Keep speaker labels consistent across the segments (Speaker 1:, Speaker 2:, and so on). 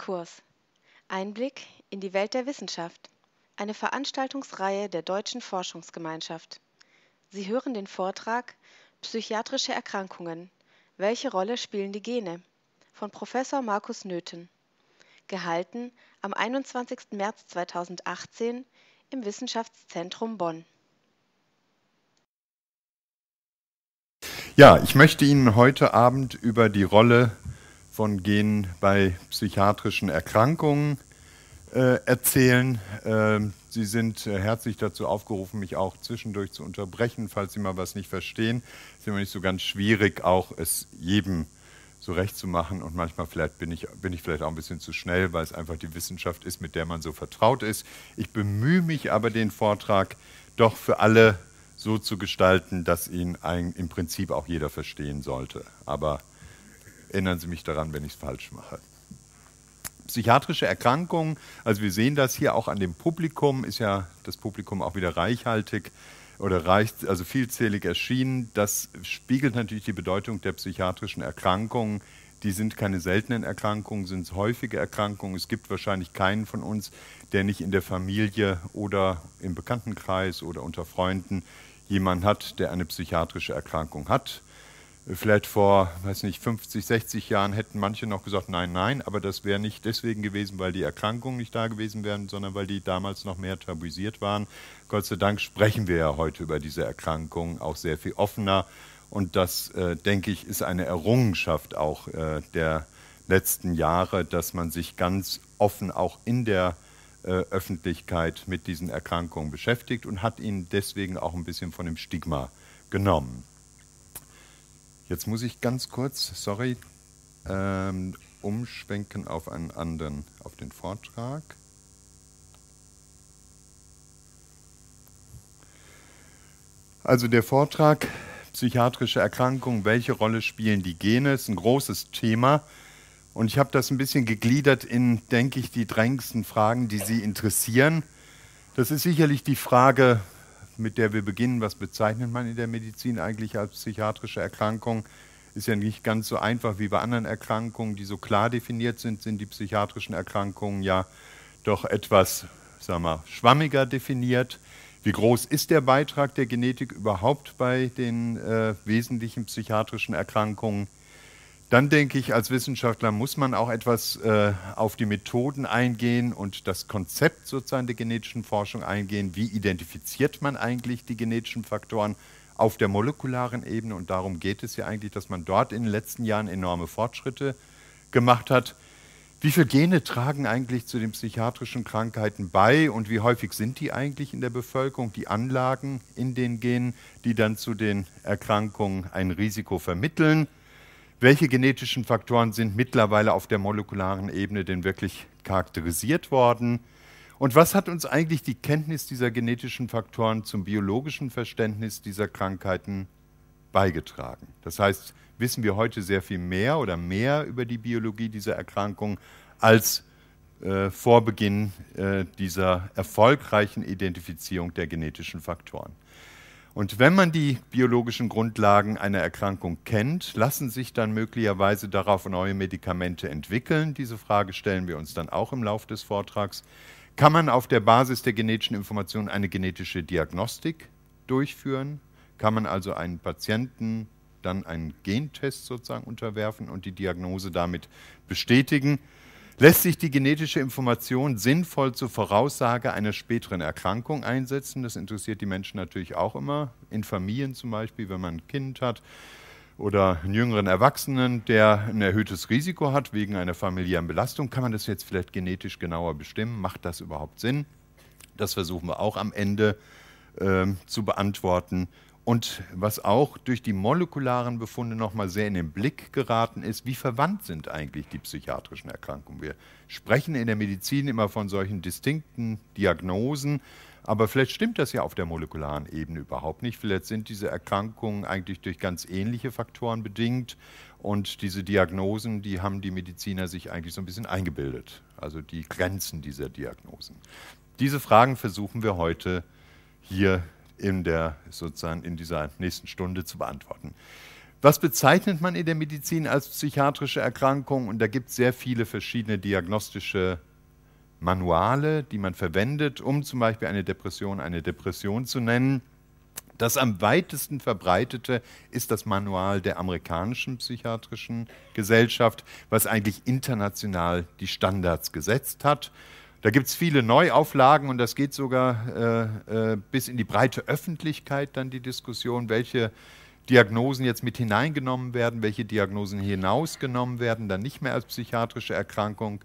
Speaker 1: Exkurs. Einblick in die Welt der Wissenschaft. Eine Veranstaltungsreihe der Deutschen Forschungsgemeinschaft. Sie hören den Vortrag Psychiatrische Erkrankungen. Welche Rolle spielen die Gene? von Professor Markus Nöthen. Gehalten am 21. März 2018 im Wissenschaftszentrum Bonn. Ja, ich möchte Ihnen heute Abend über die Rolle von Genen bei psychiatrischen Erkrankungen äh, erzählen. Ähm, Sie sind äh, herzlich dazu aufgerufen, mich auch zwischendurch zu unterbrechen, falls Sie mal was nicht verstehen. Es ist immer nicht so ganz schwierig, auch es jedem so recht zu machen. Und manchmal vielleicht bin ich, bin ich vielleicht auch ein bisschen zu schnell, weil es einfach die Wissenschaft ist, mit der man so vertraut ist. Ich bemühe mich aber, den Vortrag doch für alle so zu gestalten, dass ihn ein, im Prinzip auch jeder verstehen sollte. Aber Erinnern Sie mich daran, wenn ich es falsch mache. Psychiatrische Erkrankungen, also wir sehen das hier auch an dem Publikum, ist ja das Publikum auch wieder reichhaltig oder reicht, also vielzählig erschienen. Das spiegelt natürlich die Bedeutung der psychiatrischen Erkrankungen. Die sind keine seltenen Erkrankungen, sind häufige Erkrankungen. Es gibt wahrscheinlich keinen von uns, der nicht in der Familie oder im Bekanntenkreis oder unter Freunden jemanden hat, der eine psychiatrische Erkrankung hat. Vielleicht vor, weiß nicht, 50, 60 Jahren hätten manche noch gesagt, nein, nein, aber das wäre nicht deswegen gewesen, weil die Erkrankungen nicht da gewesen wären, sondern weil die damals noch mehr tabuisiert waren. Gott sei Dank sprechen wir ja heute über diese Erkrankungen auch sehr viel offener. Und das, äh, denke ich, ist eine Errungenschaft auch äh, der letzten Jahre, dass man sich ganz offen auch in der äh, Öffentlichkeit mit diesen Erkrankungen beschäftigt und hat ihnen deswegen auch ein bisschen von dem Stigma genommen. Jetzt muss ich ganz kurz, sorry, ähm, umschwenken auf einen anderen, auf den Vortrag. Also der Vortrag psychiatrische Erkrankungen, welche Rolle spielen die Gene, ist ein großes Thema. Und ich habe das ein bisschen gegliedert in, denke ich, die drängendsten Fragen, die Sie interessieren. Das ist sicherlich die Frage, mit der wir beginnen, was bezeichnet man in der Medizin eigentlich als psychiatrische Erkrankung, ist ja nicht ganz so einfach wie bei anderen Erkrankungen, die so klar definiert sind, sind die psychiatrischen Erkrankungen ja doch etwas sagen wir, schwammiger definiert. Wie groß ist der Beitrag der Genetik überhaupt bei den äh, wesentlichen psychiatrischen Erkrankungen? dann denke ich, als Wissenschaftler muss man auch etwas äh, auf die Methoden eingehen und das Konzept sozusagen der genetischen Forschung eingehen. Wie identifiziert man eigentlich die genetischen Faktoren auf der molekularen Ebene? Und darum geht es ja eigentlich, dass man dort in den letzten Jahren enorme Fortschritte gemacht hat. Wie viele Gene tragen eigentlich zu den psychiatrischen Krankheiten bei und wie häufig sind die eigentlich in der Bevölkerung, die Anlagen in den Genen, die dann zu den Erkrankungen ein Risiko vermitteln? welche genetischen Faktoren sind mittlerweile auf der molekularen Ebene denn wirklich charakterisiert worden und was hat uns eigentlich die Kenntnis dieser genetischen Faktoren zum biologischen Verständnis dieser Krankheiten beigetragen. Das heißt, wissen wir heute sehr viel mehr oder mehr über die Biologie dieser Erkrankung als äh, vor Beginn äh, dieser erfolgreichen Identifizierung der genetischen Faktoren. Und wenn man die biologischen Grundlagen einer Erkrankung kennt, lassen sich dann möglicherweise darauf neue Medikamente entwickeln. Diese Frage stellen wir uns dann auch im Laufe des Vortrags. Kann man auf der Basis der genetischen Information eine genetische Diagnostik durchführen? Kann man also einen Patienten dann einen Gentest sozusagen unterwerfen und die Diagnose damit bestätigen? Lässt sich die genetische Information sinnvoll zur Voraussage einer späteren Erkrankung einsetzen? Das interessiert die Menschen natürlich auch immer. In Familien zum Beispiel, wenn man ein Kind hat oder einen jüngeren Erwachsenen, der ein erhöhtes Risiko hat wegen einer familiären Belastung, kann man das jetzt vielleicht genetisch genauer bestimmen? Macht das überhaupt Sinn? Das versuchen wir auch am Ende äh, zu beantworten und was auch durch die molekularen Befunde nochmal sehr in den Blick geraten ist, wie verwandt sind eigentlich die psychiatrischen Erkrankungen. Wir sprechen in der Medizin immer von solchen distinkten Diagnosen, aber vielleicht stimmt das ja auf der molekularen Ebene überhaupt nicht. Vielleicht sind diese Erkrankungen eigentlich durch ganz ähnliche Faktoren bedingt und diese Diagnosen, die haben die Mediziner sich eigentlich so ein bisschen eingebildet, also die Grenzen dieser Diagnosen. Diese Fragen versuchen wir heute hier zu in, der, sozusagen in dieser nächsten Stunde zu beantworten. Was bezeichnet man in der Medizin als psychiatrische Erkrankung? Und da gibt es sehr viele verschiedene diagnostische Manuale, die man verwendet, um zum Beispiel eine Depression eine Depression zu nennen. Das am weitesten verbreitete ist das Manual der amerikanischen psychiatrischen Gesellschaft, was eigentlich international die Standards gesetzt hat. Da gibt es viele Neuauflagen und das geht sogar äh, äh, bis in die breite Öffentlichkeit dann die Diskussion, welche Diagnosen jetzt mit hineingenommen werden, welche Diagnosen hinausgenommen werden, dann nicht mehr als psychiatrische Erkrankung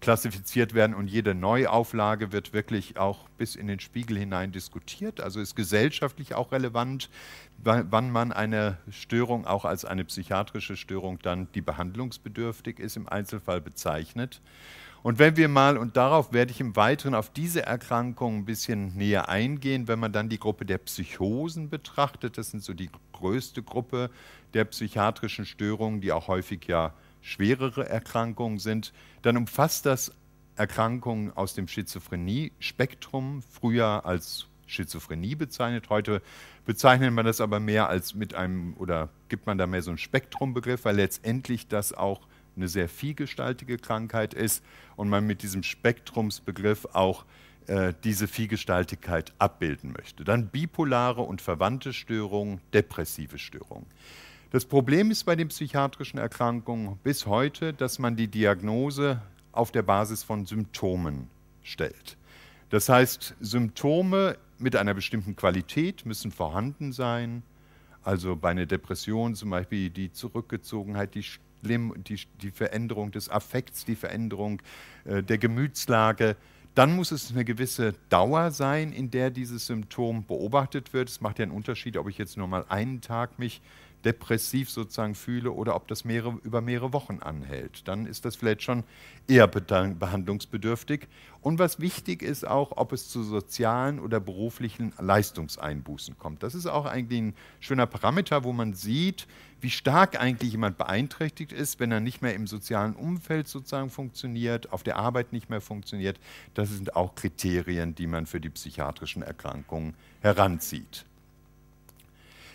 Speaker 1: klassifiziert werden und jede Neuauflage wird wirklich auch bis in den Spiegel hinein diskutiert. Also ist gesellschaftlich auch relevant, wann man eine Störung auch als eine psychiatrische Störung dann, die behandlungsbedürftig ist, im Einzelfall bezeichnet. Und wenn wir mal, und darauf werde ich im Weiteren auf diese Erkrankungen ein bisschen näher eingehen, wenn man dann die Gruppe der Psychosen betrachtet, das sind so die größte Gruppe der psychiatrischen Störungen, die auch häufig ja schwerere Erkrankungen sind, dann umfasst das Erkrankungen aus dem Schizophrenie-Spektrum, früher als Schizophrenie bezeichnet. Heute bezeichnet man das aber mehr als mit einem oder gibt man da mehr so einen Spektrumbegriff, weil letztendlich das auch eine sehr vielgestaltige Krankheit ist und man mit diesem Spektrumsbegriff auch äh, diese Vielgestaltigkeit abbilden möchte. Dann bipolare und verwandte Störungen, depressive Störungen. Das Problem ist bei den psychiatrischen Erkrankungen bis heute, dass man die Diagnose auf der Basis von Symptomen stellt. Das heißt, Symptome mit einer bestimmten Qualität müssen vorhanden sein. Also bei einer Depression zum Beispiel die Zurückgezogenheit, die die, die Veränderung des Affekts, die Veränderung äh, der Gemütslage. Dann muss es eine gewisse Dauer sein, in der dieses Symptom beobachtet wird. Es macht ja einen Unterschied, ob ich jetzt nur mal einen Tag mich depressiv sozusagen fühle oder ob das mehrere, über mehrere Wochen anhält. Dann ist das vielleicht schon eher behandlungsbedürftig. Und was wichtig ist auch, ob es zu sozialen oder beruflichen Leistungseinbußen kommt. Das ist auch eigentlich ein schöner Parameter, wo man sieht, wie stark eigentlich jemand beeinträchtigt ist, wenn er nicht mehr im sozialen Umfeld sozusagen funktioniert, auf der Arbeit nicht mehr funktioniert. Das sind auch Kriterien, die man für die psychiatrischen Erkrankungen heranzieht.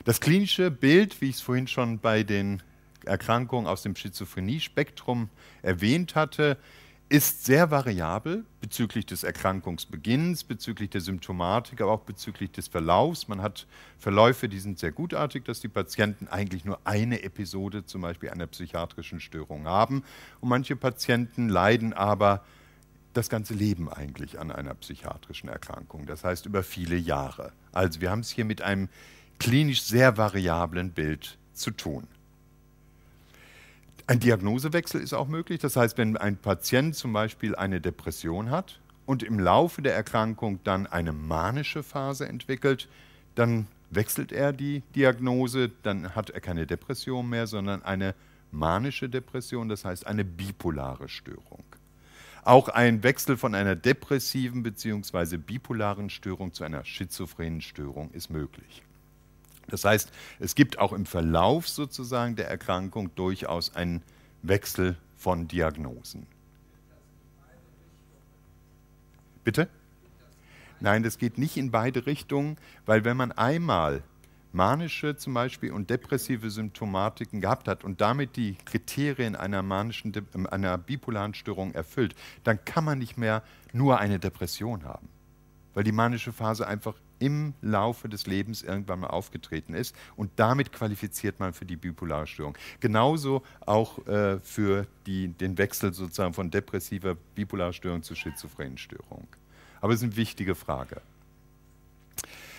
Speaker 1: Das klinische Bild, wie ich es vorhin schon bei den Erkrankungen aus dem Schizophrenie-Spektrum erwähnt hatte, ist sehr variabel bezüglich des Erkrankungsbeginns, bezüglich der Symptomatik, aber auch bezüglich des Verlaufs. Man hat Verläufe, die sind sehr gutartig, dass die Patienten eigentlich nur eine Episode zum Beispiel einer psychiatrischen Störung haben. Und manche Patienten leiden aber das ganze Leben eigentlich an einer psychiatrischen Erkrankung, das heißt über viele Jahre. Also wir haben es hier mit einem klinisch sehr variablen Bild zu tun. Ein Diagnosewechsel ist auch möglich. Das heißt, wenn ein Patient zum Beispiel eine Depression hat und im Laufe der Erkrankung dann eine manische Phase entwickelt, dann wechselt er die Diagnose, dann hat er keine Depression mehr, sondern eine manische Depression, das heißt eine bipolare Störung. Auch ein Wechsel von einer depressiven bzw. bipolaren Störung zu einer schizophrenen Störung ist möglich. Das heißt, es gibt auch im Verlauf sozusagen der Erkrankung durchaus einen Wechsel von Diagnosen. Bitte? Nein, das geht nicht in beide Richtungen, weil wenn man einmal manische zum Beispiel und depressive Symptomatiken gehabt hat und damit die Kriterien einer, manischen, ähm, einer bipolaren Störung erfüllt, dann kann man nicht mehr nur eine Depression haben, weil die manische Phase einfach im Laufe des Lebens irgendwann mal aufgetreten ist. Und damit qualifiziert man für die bipolare Störung. Genauso auch äh, für die, den Wechsel sozusagen von depressiver bipolarer Störung zu schizophrenen Störung. Aber es ist eine wichtige Frage.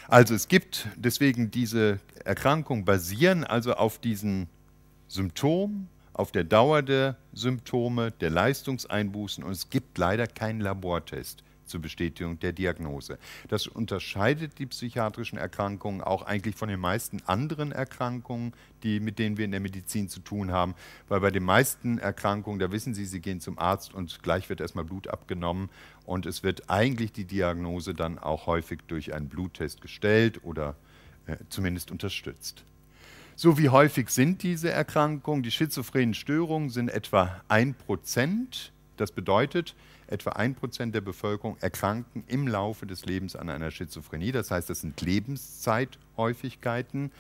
Speaker 1: Also es gibt deswegen diese Erkrankungen basieren also auf diesen Symptomen, auf der Dauer der Symptome, der Leistungseinbußen und es gibt leider keinen Labortest zur Bestätigung der Diagnose. Das unterscheidet die psychiatrischen Erkrankungen auch eigentlich von den meisten anderen Erkrankungen, die, mit denen wir in der Medizin zu tun haben, weil bei den meisten Erkrankungen, da wissen Sie, Sie gehen zum Arzt und gleich wird erstmal Blut abgenommen und es wird eigentlich die Diagnose dann auch häufig durch einen Bluttest gestellt oder äh, zumindest unterstützt. So wie häufig sind diese Erkrankungen? Die schizophrenen Störungen sind etwa 1 Prozent. Das bedeutet, etwa ein Prozent der Bevölkerung erkranken im Laufe des Lebens an einer Schizophrenie. Das heißt, das sind Lebenszeithäufigkeiten.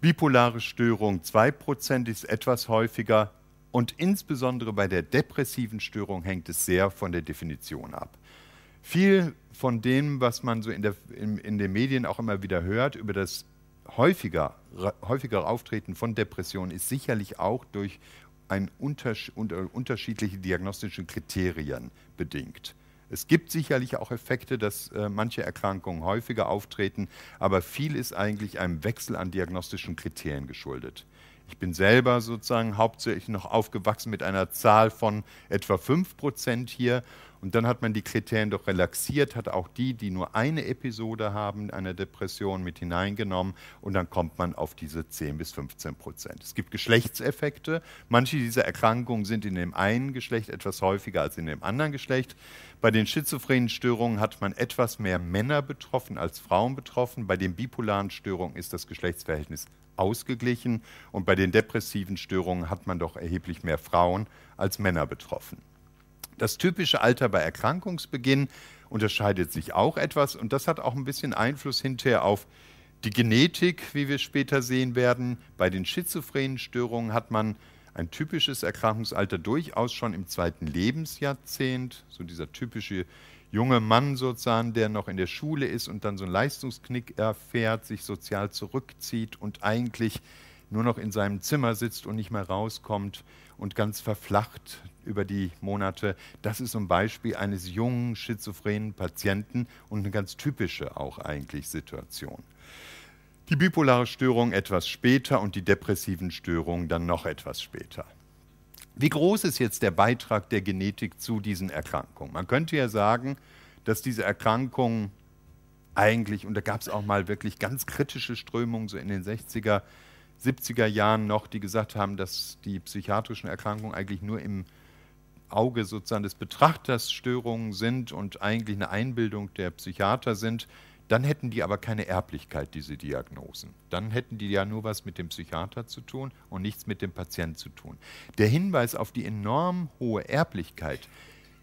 Speaker 1: Bipolare Störung 2% ist etwas häufiger und insbesondere bei der depressiven Störung hängt es sehr von der Definition ab. Viel von dem, was man so in, der, in, in den Medien auch immer wieder hört über das häufiger, häufigere Auftreten von Depressionen, ist sicherlich auch durch ein unter äh, unterschiedliche diagnostische Kriterien bedingt. Es gibt sicherlich auch Effekte, dass äh, manche Erkrankungen häufiger auftreten, aber viel ist eigentlich einem Wechsel an diagnostischen Kriterien geschuldet. Ich bin selber sozusagen hauptsächlich noch aufgewachsen mit einer Zahl von etwa 5 Prozent hier und dann hat man die Kriterien doch relaxiert, hat auch die, die nur eine Episode haben, einer Depression mit hineingenommen und dann kommt man auf diese 10 bis 15 Prozent. Es gibt Geschlechtseffekte. Manche dieser Erkrankungen sind in dem einen Geschlecht etwas häufiger als in dem anderen Geschlecht. Bei den schizophrenen Störungen hat man etwas mehr Männer betroffen als Frauen betroffen. Bei den bipolaren Störungen ist das Geschlechtsverhältnis ausgeglichen und bei den depressiven Störungen hat man doch erheblich mehr Frauen als Männer betroffen. Das typische Alter bei Erkrankungsbeginn unterscheidet sich auch etwas und das hat auch ein bisschen Einfluss hinterher auf die Genetik, wie wir später sehen werden. Bei den schizophrenen Störungen hat man ein typisches Erkrankungsalter durchaus schon im zweiten Lebensjahrzehnt, so dieser typische junge Mann sozusagen, der noch in der Schule ist und dann so einen Leistungsknick erfährt, sich sozial zurückzieht und eigentlich nur noch in seinem Zimmer sitzt und nicht mehr rauskommt und ganz verflacht über die Monate. Das ist ein Beispiel eines jungen, schizophrenen Patienten und eine ganz typische auch eigentlich Situation. Die bipolare Störung etwas später und die depressiven Störungen dann noch etwas später. Wie groß ist jetzt der Beitrag der Genetik zu diesen Erkrankungen? Man könnte ja sagen, dass diese Erkrankungen eigentlich, und da gab es auch mal wirklich ganz kritische Strömungen so in den 60er Jahren, 70er Jahren noch, die gesagt haben, dass die psychiatrischen Erkrankungen eigentlich nur im Auge sozusagen des Betrachters Störungen sind und eigentlich eine Einbildung der Psychiater sind, dann hätten die aber keine Erblichkeit, diese Diagnosen. Dann hätten die ja nur was mit dem Psychiater zu tun und nichts mit dem Patienten zu tun. Der Hinweis auf die enorm hohe Erblichkeit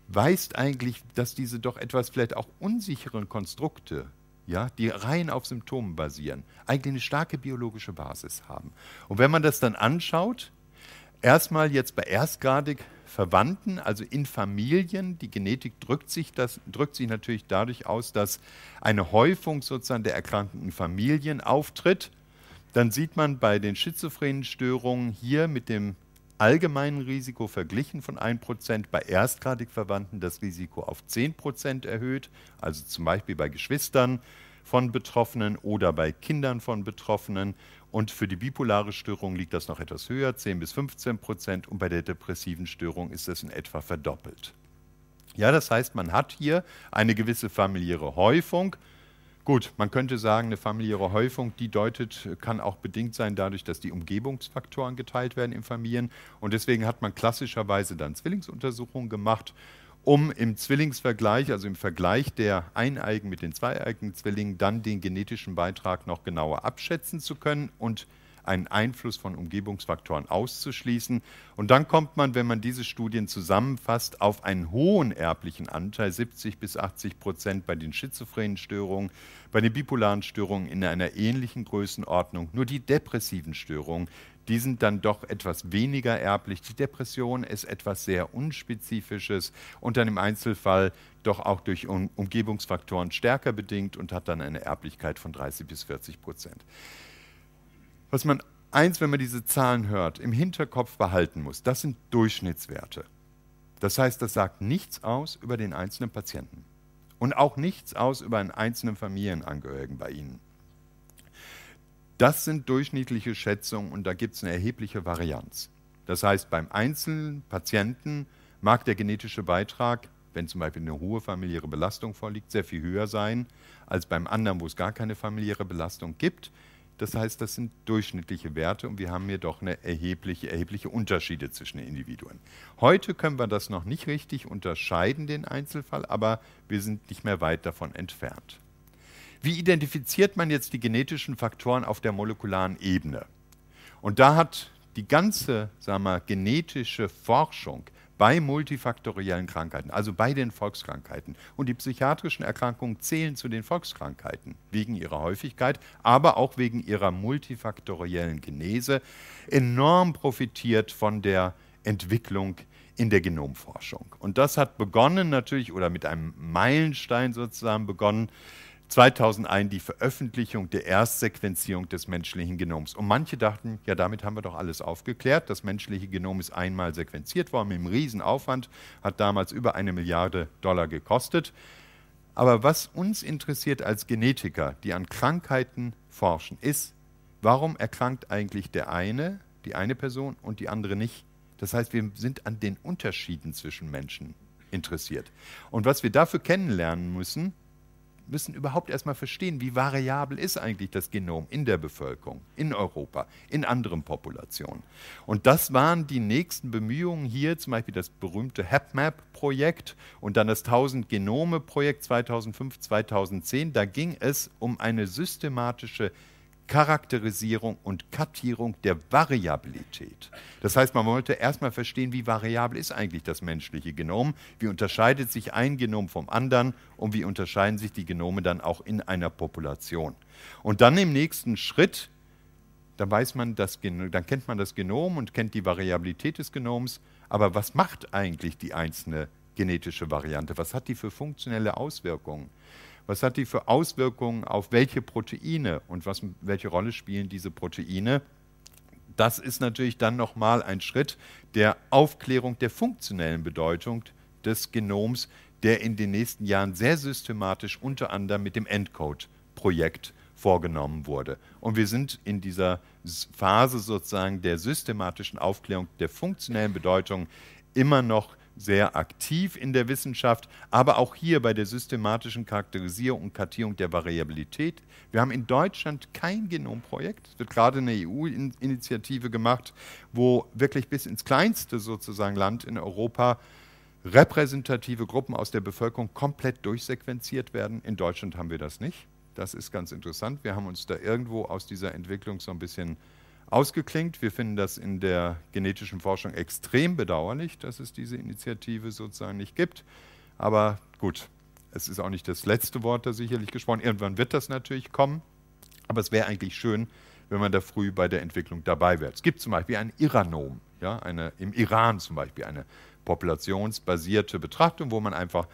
Speaker 1: weist eigentlich, dass diese doch etwas vielleicht auch unsicheren Konstrukte ja, die rein auf Symptomen basieren, eigentlich eine starke biologische Basis haben. Und wenn man das dann anschaut, erstmal jetzt bei erstgradig Verwandten, also in Familien, die Genetik drückt sich, das, drückt sich natürlich dadurch aus, dass eine Häufung sozusagen der erkrankten Familien auftritt. Dann sieht man bei den schizophrenen Störungen hier mit dem allgemeinen Risiko verglichen von 1%, bei erstgradig Verwandten das Risiko auf 10% erhöht, also zum Beispiel bei Geschwistern von Betroffenen oder bei Kindern von Betroffenen. Und für die bipolare Störung liegt das noch etwas höher, 10 bis 15 Prozent. Und bei der depressiven Störung ist das in etwa verdoppelt. Ja, das heißt, man hat hier eine gewisse familiäre Häufung Gut, man könnte sagen, eine familiäre Häufung, die deutet, kann auch bedingt sein dadurch, dass die Umgebungsfaktoren geteilt werden in Familien. Und deswegen hat man klassischerweise dann Zwillingsuntersuchungen gemacht, um im Zwillingsvergleich, also im Vergleich der eineigen mit den zweieigen Zwillingen, dann den genetischen Beitrag noch genauer abschätzen zu können und einen Einfluss von Umgebungsfaktoren auszuschließen. Und dann kommt man, wenn man diese Studien zusammenfasst, auf einen hohen erblichen Anteil, 70 bis 80 Prozent bei den schizophrenen Störungen, bei den bipolaren Störungen in einer ähnlichen Größenordnung. Nur die depressiven Störungen, die sind dann doch etwas weniger erblich. Die Depression ist etwas sehr Unspezifisches und dann im Einzelfall doch auch durch um Umgebungsfaktoren stärker bedingt und hat dann eine Erblichkeit von 30 bis 40 Prozent was man eins, wenn man diese Zahlen hört, im Hinterkopf behalten muss. Das sind Durchschnittswerte. Das heißt, das sagt nichts aus über den einzelnen Patienten und auch nichts aus über einen einzelnen Familienangehörigen bei Ihnen. Das sind durchschnittliche Schätzungen und da gibt es eine erhebliche Varianz. Das heißt, beim einzelnen Patienten mag der genetische Beitrag, wenn zum Beispiel eine hohe familiäre Belastung vorliegt, sehr viel höher sein als beim anderen, wo es gar keine familiäre Belastung gibt. Das heißt, das sind durchschnittliche Werte und wir haben hier doch eine erhebliche, erhebliche Unterschiede zwischen den Individuen. Heute können wir das noch nicht richtig unterscheiden, den Einzelfall, aber wir sind nicht mehr weit davon entfernt. Wie identifiziert man jetzt die genetischen Faktoren auf der molekularen Ebene? Und da hat die ganze sagen wir, genetische Forschung bei multifaktoriellen Krankheiten, also bei den Volkskrankheiten. Und die psychiatrischen Erkrankungen zählen zu den Volkskrankheiten wegen ihrer Häufigkeit, aber auch wegen ihrer multifaktoriellen Genese, enorm profitiert von der Entwicklung in der Genomforschung. Und das hat begonnen natürlich oder mit einem Meilenstein sozusagen begonnen 2001 die Veröffentlichung der Erstsequenzierung des menschlichen Genoms. Und manche dachten, ja, damit haben wir doch alles aufgeklärt. Das menschliche Genom ist einmal sequenziert worden mit einem Riesenaufwand, hat damals über eine Milliarde Dollar gekostet. Aber was uns interessiert als Genetiker, die an Krankheiten forschen, ist, warum erkrankt eigentlich der eine, die eine Person und die andere nicht? Das heißt, wir sind an den Unterschieden zwischen Menschen interessiert. Und was wir dafür kennenlernen müssen, müssen überhaupt erstmal verstehen, wie variabel ist eigentlich das Genom in der Bevölkerung, in Europa, in anderen Populationen. Und das waren die nächsten Bemühungen hier, zum Beispiel das berühmte HapMap-Projekt und dann das 1000 Genome-Projekt 2005, 2010. Da ging es um eine systematische Charakterisierung und Kartierung der Variabilität. Das heißt, man wollte erstmal verstehen, wie variabel ist eigentlich das menschliche Genom, wie unterscheidet sich ein Genom vom anderen und wie unterscheiden sich die Genome dann auch in einer Population. Und dann im nächsten Schritt, dann, weiß man das, dann kennt man das Genom und kennt die Variabilität des Genoms, aber was macht eigentlich die einzelne genetische Variante? Was hat die für funktionelle Auswirkungen? Was hat die für Auswirkungen auf welche Proteine und was, welche Rolle spielen diese Proteine? Das ist natürlich dann nochmal ein Schritt der Aufklärung der funktionellen Bedeutung des Genoms, der in den nächsten Jahren sehr systematisch unter anderem mit dem Endcode-Projekt vorgenommen wurde. Und wir sind in dieser Phase sozusagen der systematischen Aufklärung der funktionellen Bedeutung immer noch sehr aktiv in der Wissenschaft, aber auch hier bei der systematischen Charakterisierung und Kartierung der Variabilität. Wir haben in Deutschland kein Genomprojekt. Es wird gerade eine EU-Initiative gemacht, wo wirklich bis ins kleinste sozusagen Land in Europa repräsentative Gruppen aus der Bevölkerung komplett durchsequenziert werden. In Deutschland haben wir das nicht. Das ist ganz interessant. Wir haben uns da irgendwo aus dieser Entwicklung so ein bisschen äh, ausgeklinkt. Wir finden das in der genetischen Forschung extrem bedauerlich, dass es diese Initiative sozusagen nicht gibt. Aber gut, es ist auch nicht das letzte Wort da sicherlich gesprochen. Irgendwann wird das natürlich kommen. Aber es wäre eigentlich schön, wenn man da früh bei der Entwicklung dabei wäre. Es gibt zum Beispiel ein Iranom, ja, eine, im Iran zum Beispiel eine populationsbasierte Betrachtung, wo man einfach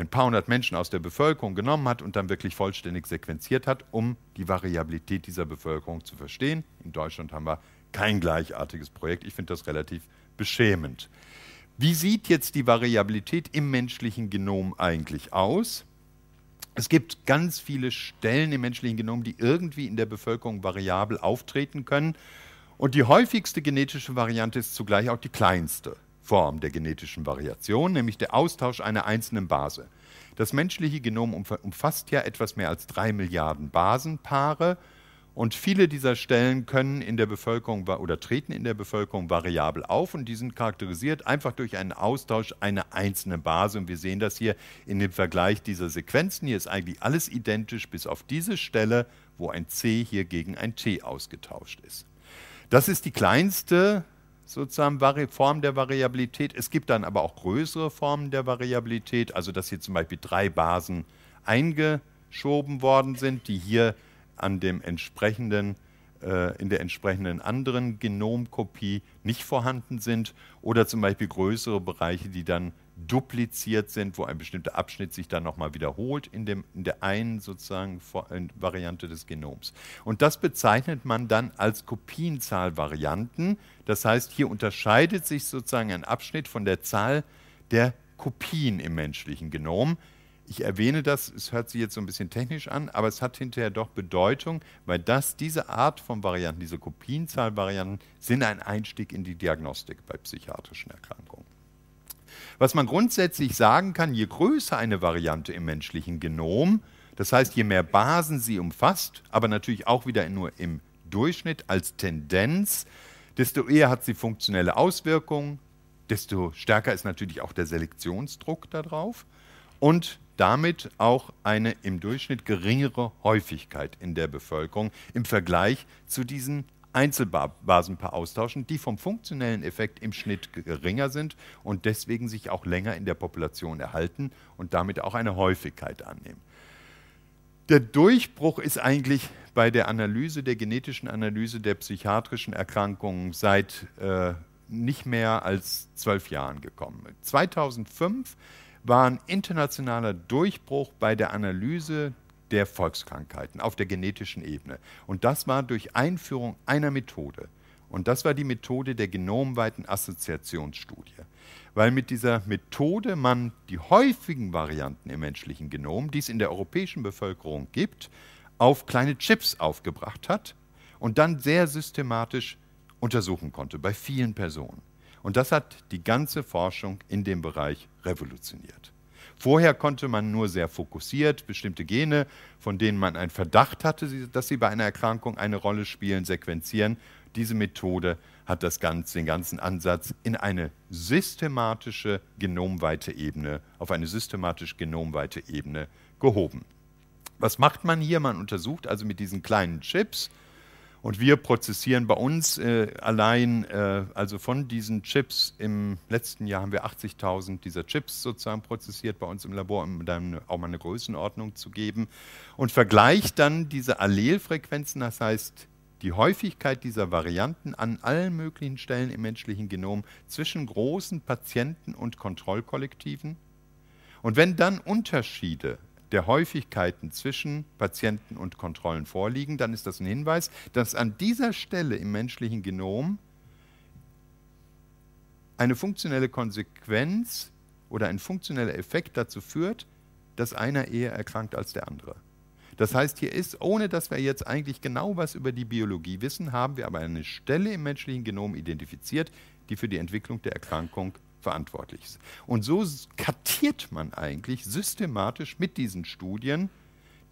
Speaker 1: ein paar hundert Menschen aus der Bevölkerung genommen hat und dann wirklich vollständig sequenziert hat, um die Variabilität dieser Bevölkerung zu verstehen. In Deutschland haben wir kein gleichartiges Projekt. Ich finde das relativ beschämend. Wie sieht jetzt die Variabilität im menschlichen Genom eigentlich aus? Es gibt ganz viele Stellen im menschlichen Genom, die irgendwie in der Bevölkerung variabel auftreten können. Und die häufigste genetische Variante ist zugleich auch die kleinste. Form der genetischen Variation, nämlich der Austausch einer einzelnen Base. Das menschliche Genom umfasst ja etwas mehr als drei Milliarden Basenpaare und viele dieser Stellen können in der Bevölkerung oder treten in der Bevölkerung variabel auf und die sind charakterisiert einfach durch einen Austausch einer einzelnen Base. Und wir sehen das hier in dem Vergleich dieser Sequenzen. Hier ist eigentlich alles identisch, bis auf diese Stelle, wo ein C hier gegen ein T ausgetauscht ist. Das ist die kleinste sozusagen Vari Form der Variabilität. Es gibt dann aber auch größere Formen der Variabilität, also dass hier zum Beispiel drei Basen eingeschoben worden sind, die hier an dem entsprechenden äh, in der entsprechenden anderen Genomkopie nicht vorhanden sind oder zum Beispiel größere Bereiche, die dann dupliziert sind, wo ein bestimmter Abschnitt sich dann nochmal wiederholt in, dem, in der einen sozusagen Variante des Genoms. Und das bezeichnet man dann als Kopienzahlvarianten. Das heißt, hier unterscheidet sich sozusagen ein Abschnitt von der Zahl der Kopien im menschlichen Genom. Ich erwähne das, es hört sich jetzt so ein bisschen technisch an, aber es hat hinterher doch Bedeutung, weil das, diese Art von Varianten, diese Kopienzahlvarianten, sind ein Einstieg in die Diagnostik bei psychiatrischen Erkrankungen. Was man grundsätzlich sagen kann, je größer eine Variante im menschlichen Genom, das heißt, je mehr Basen sie umfasst, aber natürlich auch wieder nur im Durchschnitt als Tendenz, desto eher hat sie funktionelle Auswirkungen, desto stärker ist natürlich auch der Selektionsdruck darauf und damit auch eine im Durchschnitt geringere Häufigkeit in der Bevölkerung im Vergleich zu diesen Einzelbasenpaar austauschen, die vom funktionellen Effekt im Schnitt geringer sind und deswegen sich auch länger in der Population erhalten und damit auch eine Häufigkeit annehmen. Der Durchbruch ist eigentlich bei der Analyse, der genetischen Analyse der psychiatrischen Erkrankungen seit äh, nicht mehr als zwölf Jahren gekommen. 2005 war ein internationaler Durchbruch bei der Analyse der Volkskrankheiten auf der genetischen Ebene. Und das war durch Einführung einer Methode. Und das war die Methode der genomweiten Assoziationsstudie. Weil mit dieser Methode man die häufigen Varianten im menschlichen Genom, die es in der europäischen Bevölkerung gibt, auf kleine Chips aufgebracht hat und dann sehr systematisch untersuchen konnte bei vielen Personen. Und das hat die ganze Forschung in dem Bereich revolutioniert. Vorher konnte man nur sehr fokussiert bestimmte Gene, von denen man einen Verdacht hatte, dass sie bei einer Erkrankung eine Rolle spielen, sequenzieren. Diese Methode hat das Ganze, den ganzen Ansatz in eine systematische genomweite Ebene, auf eine systematisch genomweite Ebene gehoben. Was macht man hier? Man untersucht also mit diesen kleinen Chips und wir prozessieren bei uns äh, allein, äh, also von diesen Chips, im letzten Jahr haben wir 80.000 dieser Chips sozusagen prozessiert bei uns im Labor, um dann auch mal eine Größenordnung zu geben. Und vergleicht dann diese Allelfrequenzen, das heißt die Häufigkeit dieser Varianten an allen möglichen Stellen im menschlichen Genom zwischen großen Patienten- und Kontrollkollektiven. Und wenn dann Unterschiede der Häufigkeiten zwischen Patienten und Kontrollen vorliegen, dann ist das ein Hinweis, dass an dieser Stelle im menschlichen Genom eine funktionelle Konsequenz oder ein funktioneller Effekt dazu führt, dass einer eher erkrankt als der andere. Das heißt, hier ist, ohne dass wir jetzt eigentlich genau was über die Biologie wissen, haben wir aber eine Stelle im menschlichen Genom identifiziert, die für die Entwicklung der Erkrankung verantwortlich ist. Und so kartiert man eigentlich systematisch mit diesen Studien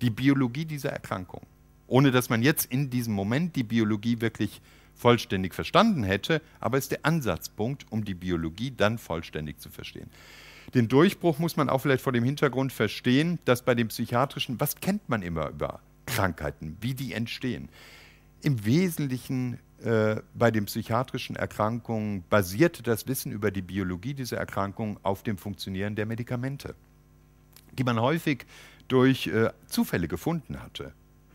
Speaker 1: die Biologie dieser Erkrankung. Ohne dass man jetzt in diesem Moment die Biologie wirklich vollständig verstanden hätte, aber ist der Ansatzpunkt, um die Biologie dann vollständig zu verstehen. Den Durchbruch muss man auch vielleicht vor dem Hintergrund verstehen, dass bei dem psychiatrischen, was kennt man immer über Krankheiten, wie die entstehen? Im Wesentlichen äh, bei den psychiatrischen Erkrankungen basierte das Wissen über die Biologie dieser Erkrankungen auf dem Funktionieren der Medikamente, die man häufig durch äh, Zufälle gefunden hatte.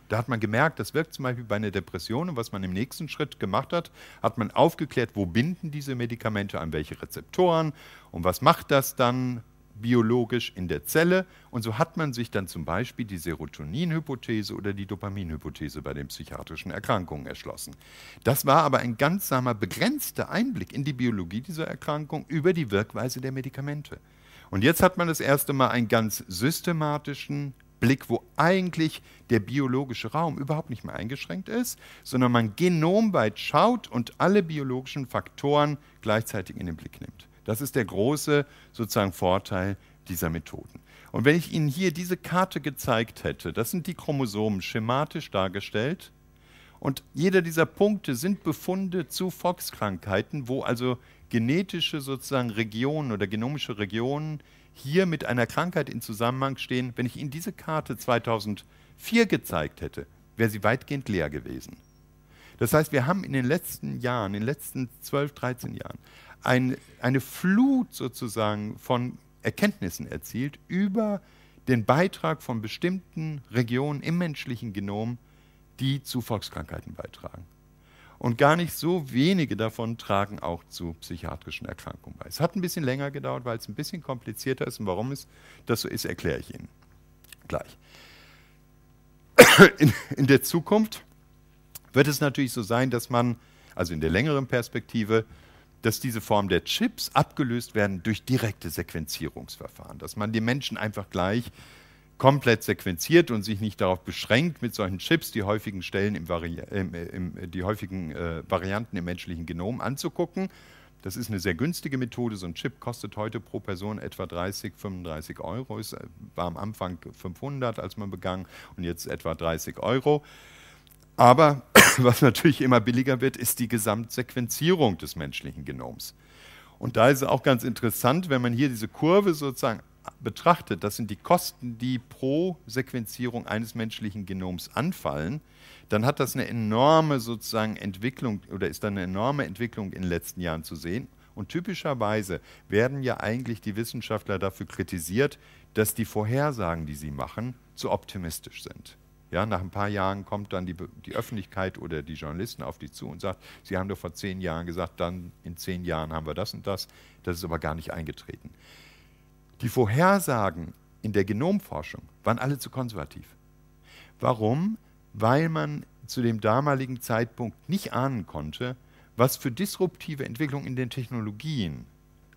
Speaker 1: Da hat man gemerkt, das wirkt zum Beispiel bei einer Depression. Und was man im nächsten Schritt gemacht hat, hat man aufgeklärt, wo binden diese Medikamente an welche Rezeptoren und was macht das dann biologisch in der Zelle. Und so hat man sich dann zum Beispiel die Serotonin-Hypothese oder die Dopamin-Hypothese bei den psychiatrischen Erkrankungen erschlossen. Das war aber ein ganz samer, begrenzter Einblick in die Biologie dieser Erkrankung über die Wirkweise der Medikamente. Und jetzt hat man das erste Mal einen ganz systematischen Blick, wo eigentlich der biologische Raum überhaupt nicht mehr eingeschränkt ist, sondern man genomweit schaut und alle biologischen Faktoren gleichzeitig in den Blick nimmt. Das ist der große sozusagen Vorteil dieser Methoden. Und wenn ich Ihnen hier diese Karte gezeigt hätte, das sind die Chromosomen schematisch dargestellt, und jeder dieser Punkte sind Befunde zu Fox-Krankheiten, wo also genetische sozusagen Regionen oder genomische Regionen hier mit einer Krankheit in Zusammenhang stehen. Wenn ich Ihnen diese Karte 2004 gezeigt hätte, wäre sie weitgehend leer gewesen. Das heißt, wir haben in den letzten Jahren, in den letzten 12, 13 Jahren, ein, eine Flut sozusagen von Erkenntnissen erzielt über den Beitrag von bestimmten Regionen im menschlichen Genom, die zu Volkskrankheiten beitragen. Und gar nicht so wenige davon tragen auch zu psychiatrischen Erkrankungen bei. Es hat ein bisschen länger gedauert, weil es ein bisschen komplizierter ist. Und warum es das so ist, erkläre ich Ihnen gleich. In, in der Zukunft wird es natürlich so sein, dass man, also in der längeren Perspektive, dass diese Form der Chips abgelöst werden durch direkte Sequenzierungsverfahren, dass man die Menschen einfach gleich komplett sequenziert und sich nicht darauf beschränkt, mit solchen Chips die häufigen Stellen im Vari äh, im, die häufigen äh, Varianten im menschlichen Genom anzugucken. Das ist eine sehr günstige Methode. So ein Chip kostet heute pro Person etwa 30, 35 Euro. Es äh, war am Anfang 500, als man begann, und jetzt etwa 30 Euro. Aber was natürlich immer billiger wird, ist die Gesamtsequenzierung des menschlichen Genoms. Und da ist es auch ganz interessant, wenn man hier diese Kurve sozusagen betrachtet, das sind die Kosten, die pro Sequenzierung eines menschlichen Genoms anfallen, dann hat das eine enorme sozusagen Entwicklung oder ist da eine enorme Entwicklung in den letzten Jahren zu sehen. Und typischerweise werden ja eigentlich die Wissenschaftler dafür kritisiert, dass die Vorhersagen, die sie machen, zu optimistisch sind. Ja, nach ein paar Jahren kommt dann die, die Öffentlichkeit oder die Journalisten auf die zu und sagt, sie haben doch vor zehn Jahren gesagt, dann in zehn Jahren haben wir das und das. Das ist aber gar nicht eingetreten. Die Vorhersagen in der Genomforschung waren alle zu konservativ. Warum? Weil man zu dem damaligen Zeitpunkt nicht ahnen konnte, was für disruptive Entwicklungen in den Technologien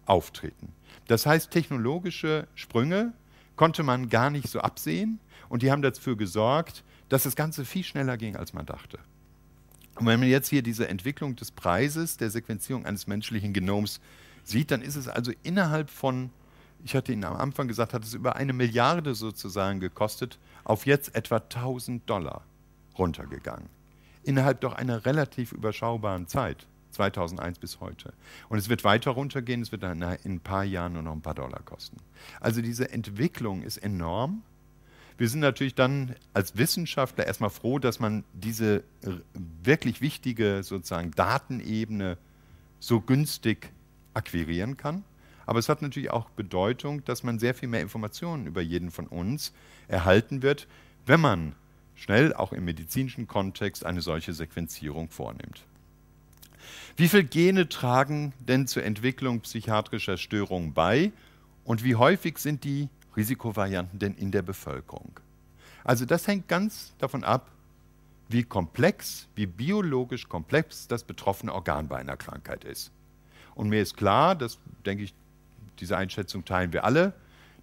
Speaker 1: auftreten. Das heißt, technologische Sprünge konnte man gar nicht so absehen und die haben dafür gesorgt, dass das Ganze viel schneller ging, als man dachte. Und wenn man jetzt hier diese Entwicklung des Preises der Sequenzierung eines menschlichen Genoms sieht, dann ist es also innerhalb von, ich hatte Ihnen am Anfang gesagt, hat es über eine Milliarde sozusagen gekostet, auf jetzt etwa 1000 Dollar runtergegangen. Innerhalb doch einer relativ überschaubaren Zeit, 2001 bis heute. Und es wird weiter runtergehen, es wird dann in ein paar Jahren nur noch ein paar Dollar kosten. Also diese Entwicklung ist enorm wir sind natürlich dann als Wissenschaftler erstmal froh, dass man diese wirklich wichtige sozusagen Datenebene so günstig akquirieren kann. Aber es hat natürlich auch Bedeutung, dass man sehr viel mehr Informationen über jeden von uns erhalten wird, wenn man schnell auch im medizinischen Kontext eine solche Sequenzierung vornimmt. Wie viele Gene tragen denn zur Entwicklung psychiatrischer Störungen bei und wie häufig sind die Risikovarianten denn in der Bevölkerung? Also das hängt ganz davon ab, wie komplex, wie biologisch komplex das betroffene Organ bei einer Krankheit ist. Und mir ist klar, das denke ich, diese Einschätzung teilen wir alle.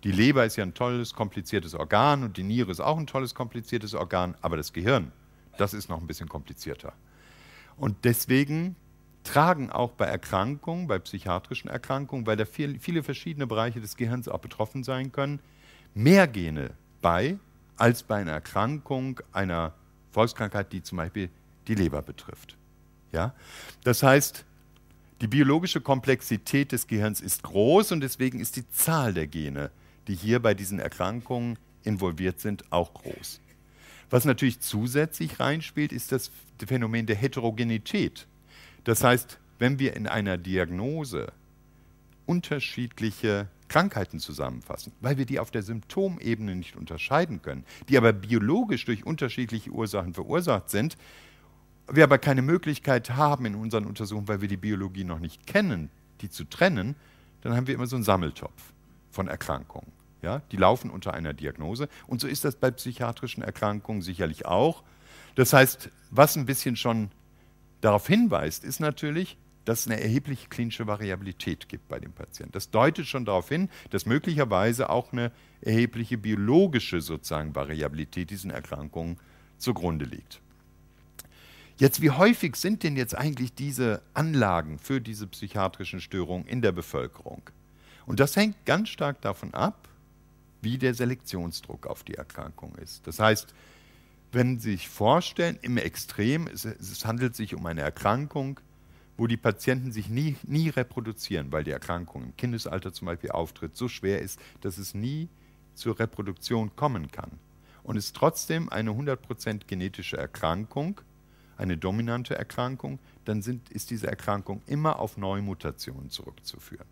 Speaker 1: Die Leber ist ja ein tolles, kompliziertes Organ und die Niere ist auch ein tolles, kompliziertes Organ, aber das Gehirn, das ist noch ein bisschen komplizierter. Und deswegen tragen auch bei Erkrankungen, bei psychiatrischen Erkrankungen, weil da viel, viele verschiedene Bereiche des Gehirns auch betroffen sein können, mehr Gene bei als bei einer Erkrankung einer Volkskrankheit, die zum Beispiel die Leber betrifft. Ja? Das heißt, die biologische Komplexität des Gehirns ist groß und deswegen ist die Zahl der Gene, die hier bei diesen Erkrankungen involviert sind, auch groß. Was natürlich zusätzlich reinspielt, ist das Phänomen der Heterogenität das heißt, wenn wir in einer Diagnose unterschiedliche Krankheiten zusammenfassen, weil wir die auf der Symptomebene nicht unterscheiden können, die aber biologisch durch unterschiedliche Ursachen verursacht sind, wir aber keine Möglichkeit haben in unseren Untersuchungen, weil wir die Biologie noch nicht kennen, die zu trennen, dann haben wir immer so einen Sammeltopf von Erkrankungen. Ja, die laufen unter einer Diagnose. Und so ist das bei psychiatrischen Erkrankungen sicherlich auch. Das heißt, was ein bisschen schon darauf hinweist, ist natürlich, dass es eine erhebliche klinische Variabilität gibt bei dem Patienten. Das deutet schon darauf hin, dass möglicherweise auch eine erhebliche biologische sozusagen Variabilität diesen Erkrankungen zugrunde liegt. Jetzt, wie häufig sind denn jetzt eigentlich diese Anlagen für diese psychiatrischen Störungen in der Bevölkerung? Und das hängt ganz stark davon ab, wie der Selektionsdruck auf die Erkrankung ist. Das heißt, wenn Sie sich vorstellen, im Extrem, es, es handelt sich um eine Erkrankung, wo die Patienten sich nie, nie reproduzieren, weil die Erkrankung im Kindesalter zum Beispiel auftritt, so schwer ist, dass es nie zur Reproduktion kommen kann. Und ist trotzdem eine 100% genetische Erkrankung, eine dominante Erkrankung, dann sind, ist diese Erkrankung immer auf Neumutationen zurückzuführen.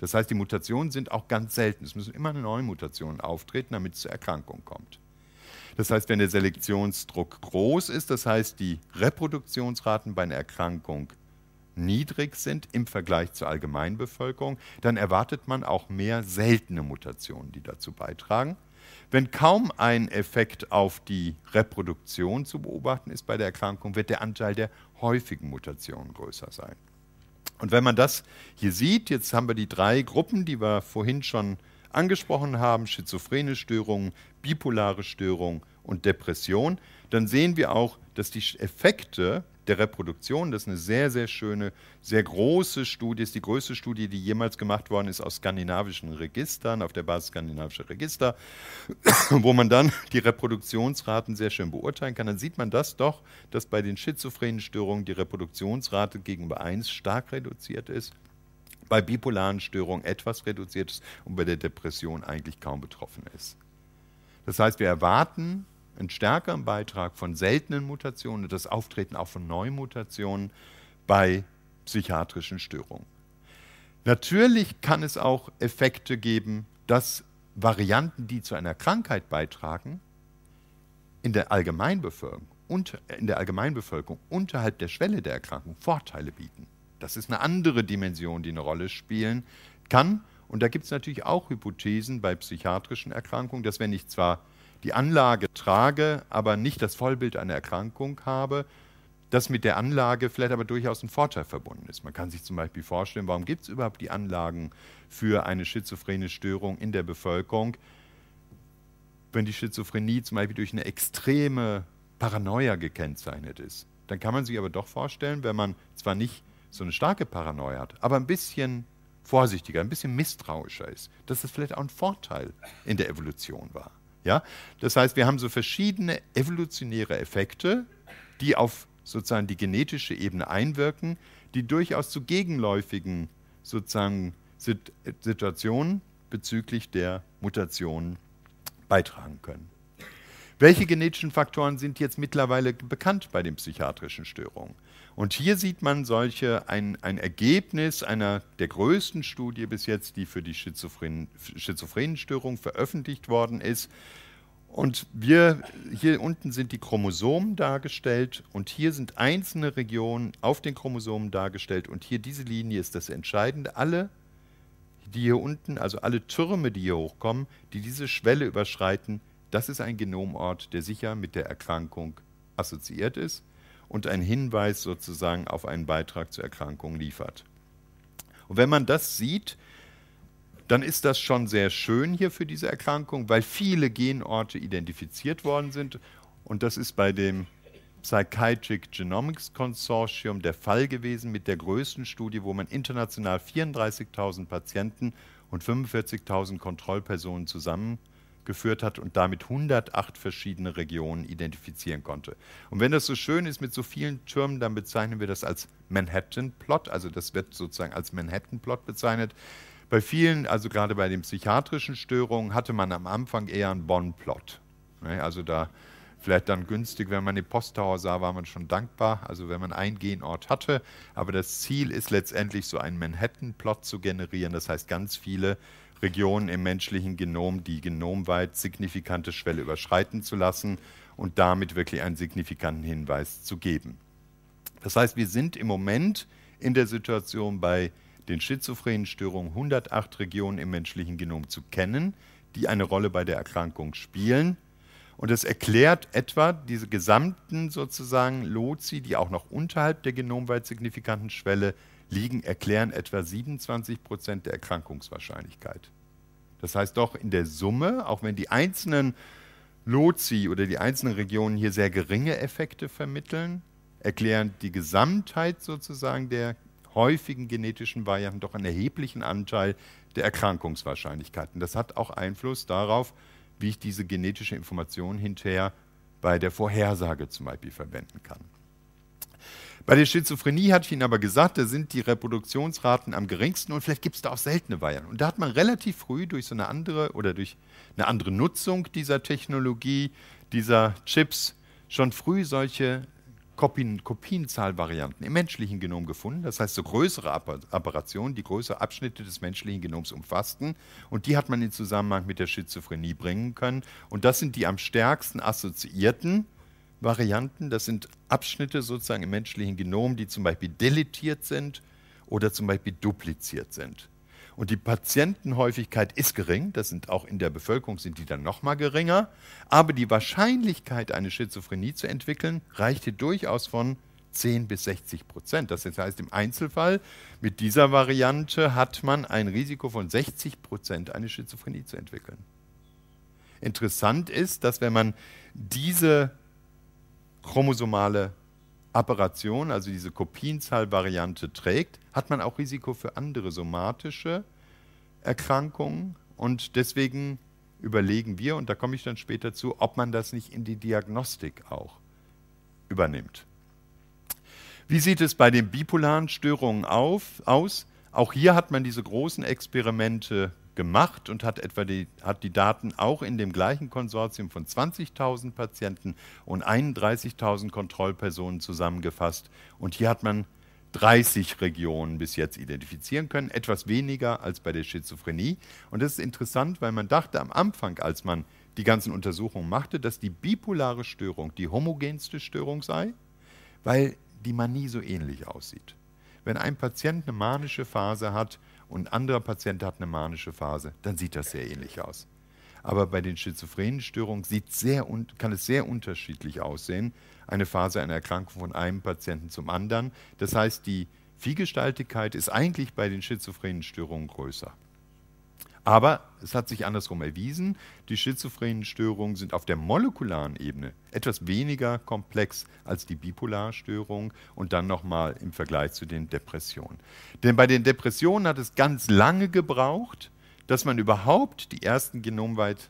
Speaker 1: Das heißt, die Mutationen sind auch ganz selten. Es müssen immer Neumutationen auftreten, damit es zur Erkrankung kommt. Das heißt, wenn der Selektionsdruck groß ist, das heißt, die Reproduktionsraten bei einer Erkrankung niedrig sind im Vergleich zur Allgemeinbevölkerung, dann erwartet man auch mehr seltene Mutationen, die dazu beitragen. Wenn kaum ein Effekt auf die Reproduktion zu beobachten ist bei der Erkrankung, wird der Anteil der häufigen Mutationen größer sein. Und wenn man das hier sieht, jetzt haben wir die drei Gruppen, die wir vorhin schon angesprochen haben, schizophrene Störungen, bipolare Störungen und Depression, dann sehen wir auch, dass die Effekte der Reproduktion, das ist eine sehr, sehr schöne, sehr große Studie, ist die größte Studie, die jemals gemacht worden ist aus skandinavischen Registern, auf der Basis skandinavischer Register, wo man dann die Reproduktionsraten sehr schön beurteilen kann. Dann sieht man das doch, dass bei den schizophrenen Störungen die Reproduktionsrate gegenüber 1 stark reduziert ist bei bipolaren Störungen etwas reduziert ist und bei der Depression eigentlich kaum betroffen ist. Das heißt, wir erwarten einen stärkeren Beitrag von seltenen Mutationen das Auftreten auch von neuen Mutationen bei psychiatrischen Störungen. Natürlich kann es auch Effekte geben, dass Varianten, die zu einer Krankheit beitragen, in der Allgemeinbevölkerung, unter, in der Allgemeinbevölkerung unterhalb der Schwelle der Erkrankung Vorteile bieten. Das ist eine andere Dimension, die eine Rolle spielen kann. Und da gibt es natürlich auch Hypothesen bei psychiatrischen Erkrankungen, dass wenn ich zwar die Anlage trage, aber nicht das Vollbild einer Erkrankung habe, dass mit der Anlage vielleicht aber durchaus ein Vorteil verbunden ist. Man kann sich zum Beispiel vorstellen, warum gibt es überhaupt die Anlagen für eine schizophrene Störung in der Bevölkerung, wenn die Schizophrenie zum Beispiel durch eine extreme Paranoia gekennzeichnet ist. Dann kann man sich aber doch vorstellen, wenn man zwar nicht so eine starke Paranoia hat, aber ein bisschen vorsichtiger, ein bisschen misstrauischer ist, dass das vielleicht auch ein Vorteil in der Evolution war. Ja? Das heißt, wir haben so verschiedene evolutionäre Effekte, die auf sozusagen die genetische Ebene einwirken, die durchaus zu gegenläufigen sozusagen Situationen bezüglich der Mutationen beitragen können. Welche genetischen Faktoren sind jetzt mittlerweile bekannt bei den psychiatrischen Störungen? Und hier sieht man solche, ein, ein Ergebnis einer der größten Studie bis jetzt, die für die Schizophrenenstörung veröffentlicht worden ist. Und wir, hier unten sind die Chromosomen dargestellt und hier sind einzelne Regionen auf den Chromosomen dargestellt und hier diese Linie ist das Entscheidende. Alle, die hier unten, also alle Türme, die hier hochkommen, die diese Schwelle überschreiten, das ist ein Genomort, der sicher mit der Erkrankung assoziiert ist und einen Hinweis sozusagen auf einen Beitrag zur Erkrankung liefert. Und wenn man das sieht, dann ist das schon sehr schön hier für diese Erkrankung, weil viele Genorte identifiziert worden sind. Und das ist bei dem Psychiatric Genomics Consortium der Fall gewesen mit der größten Studie, wo man international 34.000 Patienten und 45.000 Kontrollpersonen zusammen geführt hat und damit 108 verschiedene Regionen identifizieren konnte. Und wenn das so schön ist mit so vielen Türmen, dann bezeichnen wir das als Manhattan-Plot. Also das wird sozusagen als Manhattan-Plot bezeichnet. Bei vielen, also gerade bei den psychiatrischen Störungen, hatte man am Anfang eher einen Bonn-Plot. Ne, also da vielleicht dann günstig, wenn man den Posttower sah, war man schon dankbar, also wenn man einen Genort hatte. Aber das Ziel ist letztendlich so einen Manhattan-Plot zu generieren, das heißt ganz viele Regionen im menschlichen Genom die genomweit signifikante Schwelle überschreiten zu lassen und damit wirklich einen signifikanten Hinweis zu geben. Das heißt, wir sind im Moment in der Situation bei den schizophrenen Störungen 108 Regionen im menschlichen Genom zu kennen, die eine Rolle bei der Erkrankung spielen. Und es erklärt etwa diese gesamten sozusagen Lozi, die auch noch unterhalb der genomweit signifikanten Schwelle liegen, erklären etwa 27 Prozent der Erkrankungswahrscheinlichkeit. Das heißt doch in der Summe, auch wenn die einzelnen Lotsi oder die einzelnen Regionen hier sehr geringe Effekte vermitteln, erklären die Gesamtheit sozusagen der häufigen genetischen Varianten doch einen erheblichen Anteil der Erkrankungswahrscheinlichkeiten. Das hat auch Einfluss darauf, wie ich diese genetische Information hinterher bei der Vorhersage zum Beispiel verwenden kann. Bei der Schizophrenie hatte ich Ihnen aber gesagt, da sind die Reproduktionsraten am geringsten und vielleicht gibt es da auch seltene Weihern. Und da hat man relativ früh durch so eine andere oder durch eine andere Nutzung dieser Technologie, dieser Chips, schon früh solche Kopien, Kopienzahlvarianten im menschlichen Genom gefunden. Das heißt, so größere Apparationen, die größere Abschnitte des menschlichen Genoms umfassten. Und die hat man in Zusammenhang mit der Schizophrenie bringen können. Und das sind die am stärksten assoziierten Varianten. Das sind Abschnitte sozusagen im menschlichen Genom, die zum Beispiel deletiert sind oder zum Beispiel dupliziert sind. Und die Patientenhäufigkeit ist gering, das sind auch in der Bevölkerung sind die dann noch mal geringer, aber die Wahrscheinlichkeit, eine Schizophrenie zu entwickeln, reichte durchaus von 10 bis 60 Prozent. Das heißt, im Einzelfall mit dieser Variante hat man ein Risiko von 60 Prozent, eine Schizophrenie zu entwickeln. Interessant ist, dass wenn man diese chromosomale Apparation, also diese Kopienzahlvariante trägt, hat man auch Risiko für andere somatische Erkrankungen. Und deswegen überlegen wir, und da komme ich dann später zu, ob man das nicht in die Diagnostik auch übernimmt. Wie sieht es bei den bipolaren Störungen auf, aus? Auch hier hat man diese großen Experimente gemacht und hat etwa die, hat die Daten auch in dem gleichen Konsortium von 20.000 Patienten und 31.000 Kontrollpersonen zusammengefasst. Und hier hat man 30 Regionen bis jetzt identifizieren können, etwas weniger als bei der Schizophrenie. Und das ist interessant, weil man dachte am Anfang, als man die ganzen Untersuchungen machte, dass die bipolare Störung die homogenste Störung sei, weil die Manie so ähnlich aussieht. Wenn ein Patient eine manische Phase hat, und ein anderer Patient hat eine manische Phase, dann sieht das sehr ähnlich aus. Aber bei den schizophrenen Störungen sieht sehr kann es sehr unterschiedlich aussehen, eine Phase einer Erkrankung von einem Patienten zum anderen. Das heißt, die Vielgestaltigkeit ist eigentlich bei den schizophrenen Störungen größer. Aber es hat sich andersrum erwiesen, die schizophrenen Störungen sind auf der molekularen Ebene etwas weniger komplex als die Bipolarstörung und dann nochmal im Vergleich zu den Depressionen. Denn bei den Depressionen hat es ganz lange gebraucht, dass man überhaupt die ersten genomweit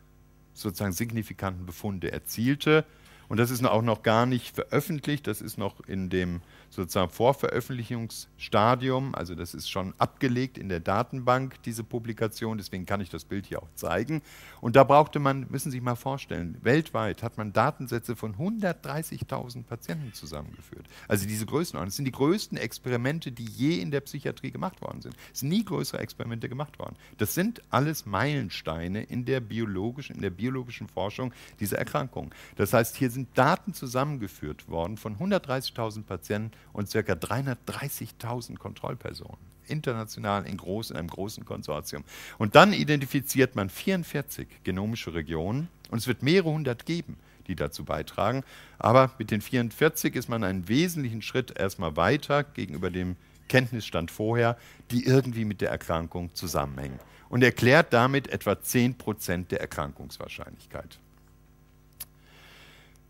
Speaker 1: sozusagen signifikanten Befunde erzielte. Und das ist auch noch gar nicht veröffentlicht, das ist noch in dem sozusagen Vorveröffentlichungsstadium, also das ist schon abgelegt in der Datenbank, diese Publikation, deswegen kann ich das Bild hier auch zeigen. Und da brauchte man, müssen Sie sich mal vorstellen, weltweit hat man Datensätze von 130.000 Patienten zusammengeführt. Also diese Größenordnung, das sind die größten Experimente, die je in der Psychiatrie gemacht worden sind. Es sind nie größere Experimente gemacht worden. Das sind alles Meilensteine in der biologischen, in der biologischen Forschung dieser Erkrankung. Das heißt, hier sind Daten zusammengeführt worden von 130.000 Patienten und ca. 330.000 Kontrollpersonen, international in, groß, in einem großen Konsortium. Und dann identifiziert man 44 genomische Regionen und es wird mehrere hundert geben, die dazu beitragen. Aber mit den 44 ist man einen wesentlichen Schritt erstmal weiter gegenüber dem Kenntnisstand vorher, die irgendwie mit der Erkrankung zusammenhängen und erklärt damit etwa 10 Prozent der Erkrankungswahrscheinlichkeit.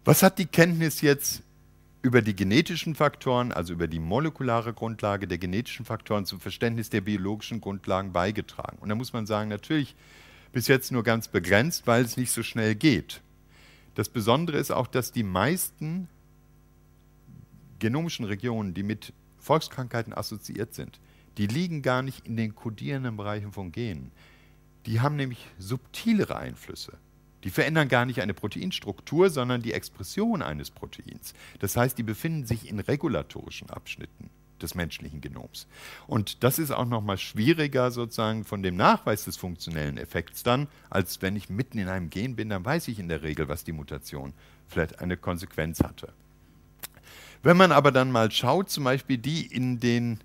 Speaker 1: Was hat die Kenntnis jetzt über die genetischen Faktoren, also über die molekulare Grundlage der genetischen Faktoren zum Verständnis der biologischen Grundlagen beigetragen. Und da muss man sagen, natürlich bis jetzt nur ganz begrenzt, weil es nicht so schnell geht. Das Besondere ist auch, dass die meisten genomischen Regionen, die mit Volkskrankheiten assoziiert sind, die liegen gar nicht in den kodierenden Bereichen von Genen. Die haben nämlich subtilere Einflüsse. Die verändern gar nicht eine Proteinstruktur, sondern die Expression eines Proteins. Das heißt, die befinden sich in regulatorischen Abschnitten des menschlichen Genoms. Und das ist auch nochmal schwieriger sozusagen von dem Nachweis des funktionellen Effekts dann, als wenn ich mitten in einem Gen bin, dann weiß ich in der Regel, was die Mutation vielleicht eine Konsequenz hatte. Wenn man aber dann mal schaut, zum Beispiel die in den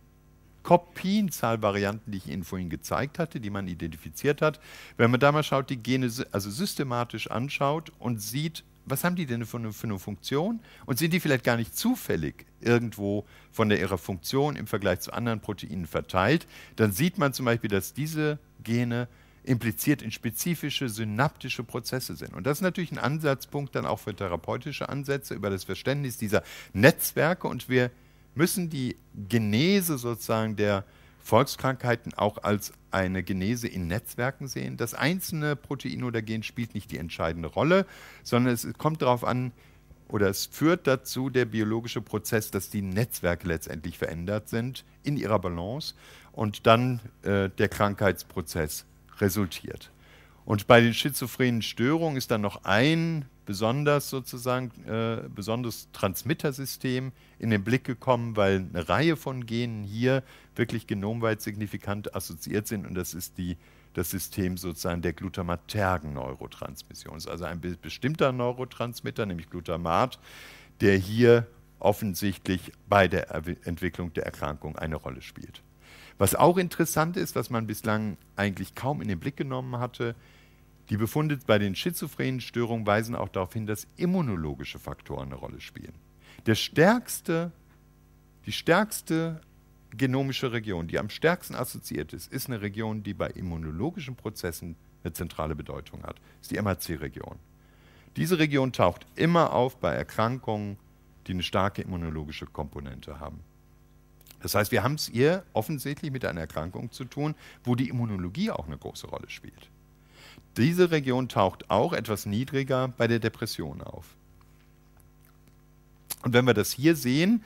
Speaker 1: Kopienzahlvarianten, die ich Ihnen vorhin gezeigt hatte, die man identifiziert hat. Wenn man da mal schaut, die Gene also systematisch anschaut und sieht, was haben die denn für eine, für eine, Funktion und sind die vielleicht gar nicht zufällig irgendwo von der, ihrer Funktion im Vergleich zu anderen Proteinen verteilt, dann sieht man zum Beispiel, dass diese Gene impliziert in spezifische synaptische Prozesse sind. Und das ist natürlich ein Ansatzpunkt dann auch für therapeutische Ansätze über das Verständnis dieser Netzwerke und wir müssen die Genese sozusagen der Volkskrankheiten auch als eine Genese in Netzwerken sehen. Das einzelne Protein oder Gen spielt nicht die entscheidende Rolle, sondern es kommt darauf an, oder es führt dazu der biologische Prozess, dass die Netzwerke letztendlich verändert sind in ihrer Balance und dann äh, der Krankheitsprozess resultiert. Und bei den schizophrenen Störungen ist dann noch ein besonders sozusagen, äh, besonderes Transmittersystem in den Blick gekommen, weil eine Reihe von Genen hier wirklich genomweit signifikant assoziiert sind und das ist die, das System sozusagen der glutamatergen Neurotransmission. Das ist also ein bestimmter Neurotransmitter, nämlich Glutamat, der hier offensichtlich bei der Entwicklung der Erkrankung eine Rolle spielt. Was auch interessant ist, was man bislang eigentlich kaum in den Blick genommen hatte, die Befunde bei den schizophrenen Störungen weisen auch darauf hin, dass immunologische Faktoren eine Rolle spielen. Der stärkste, die stärkste genomische Region, die am stärksten assoziiert ist, ist eine Region, die bei immunologischen Prozessen eine zentrale Bedeutung hat. Das ist die MHC-Region. Diese Region taucht immer auf bei Erkrankungen, die eine starke immunologische Komponente haben. Das heißt, wir haben es hier offensichtlich mit einer Erkrankung zu tun, wo die Immunologie auch eine große Rolle spielt. Diese Region taucht auch etwas niedriger bei der Depression auf. Und wenn wir das hier sehen,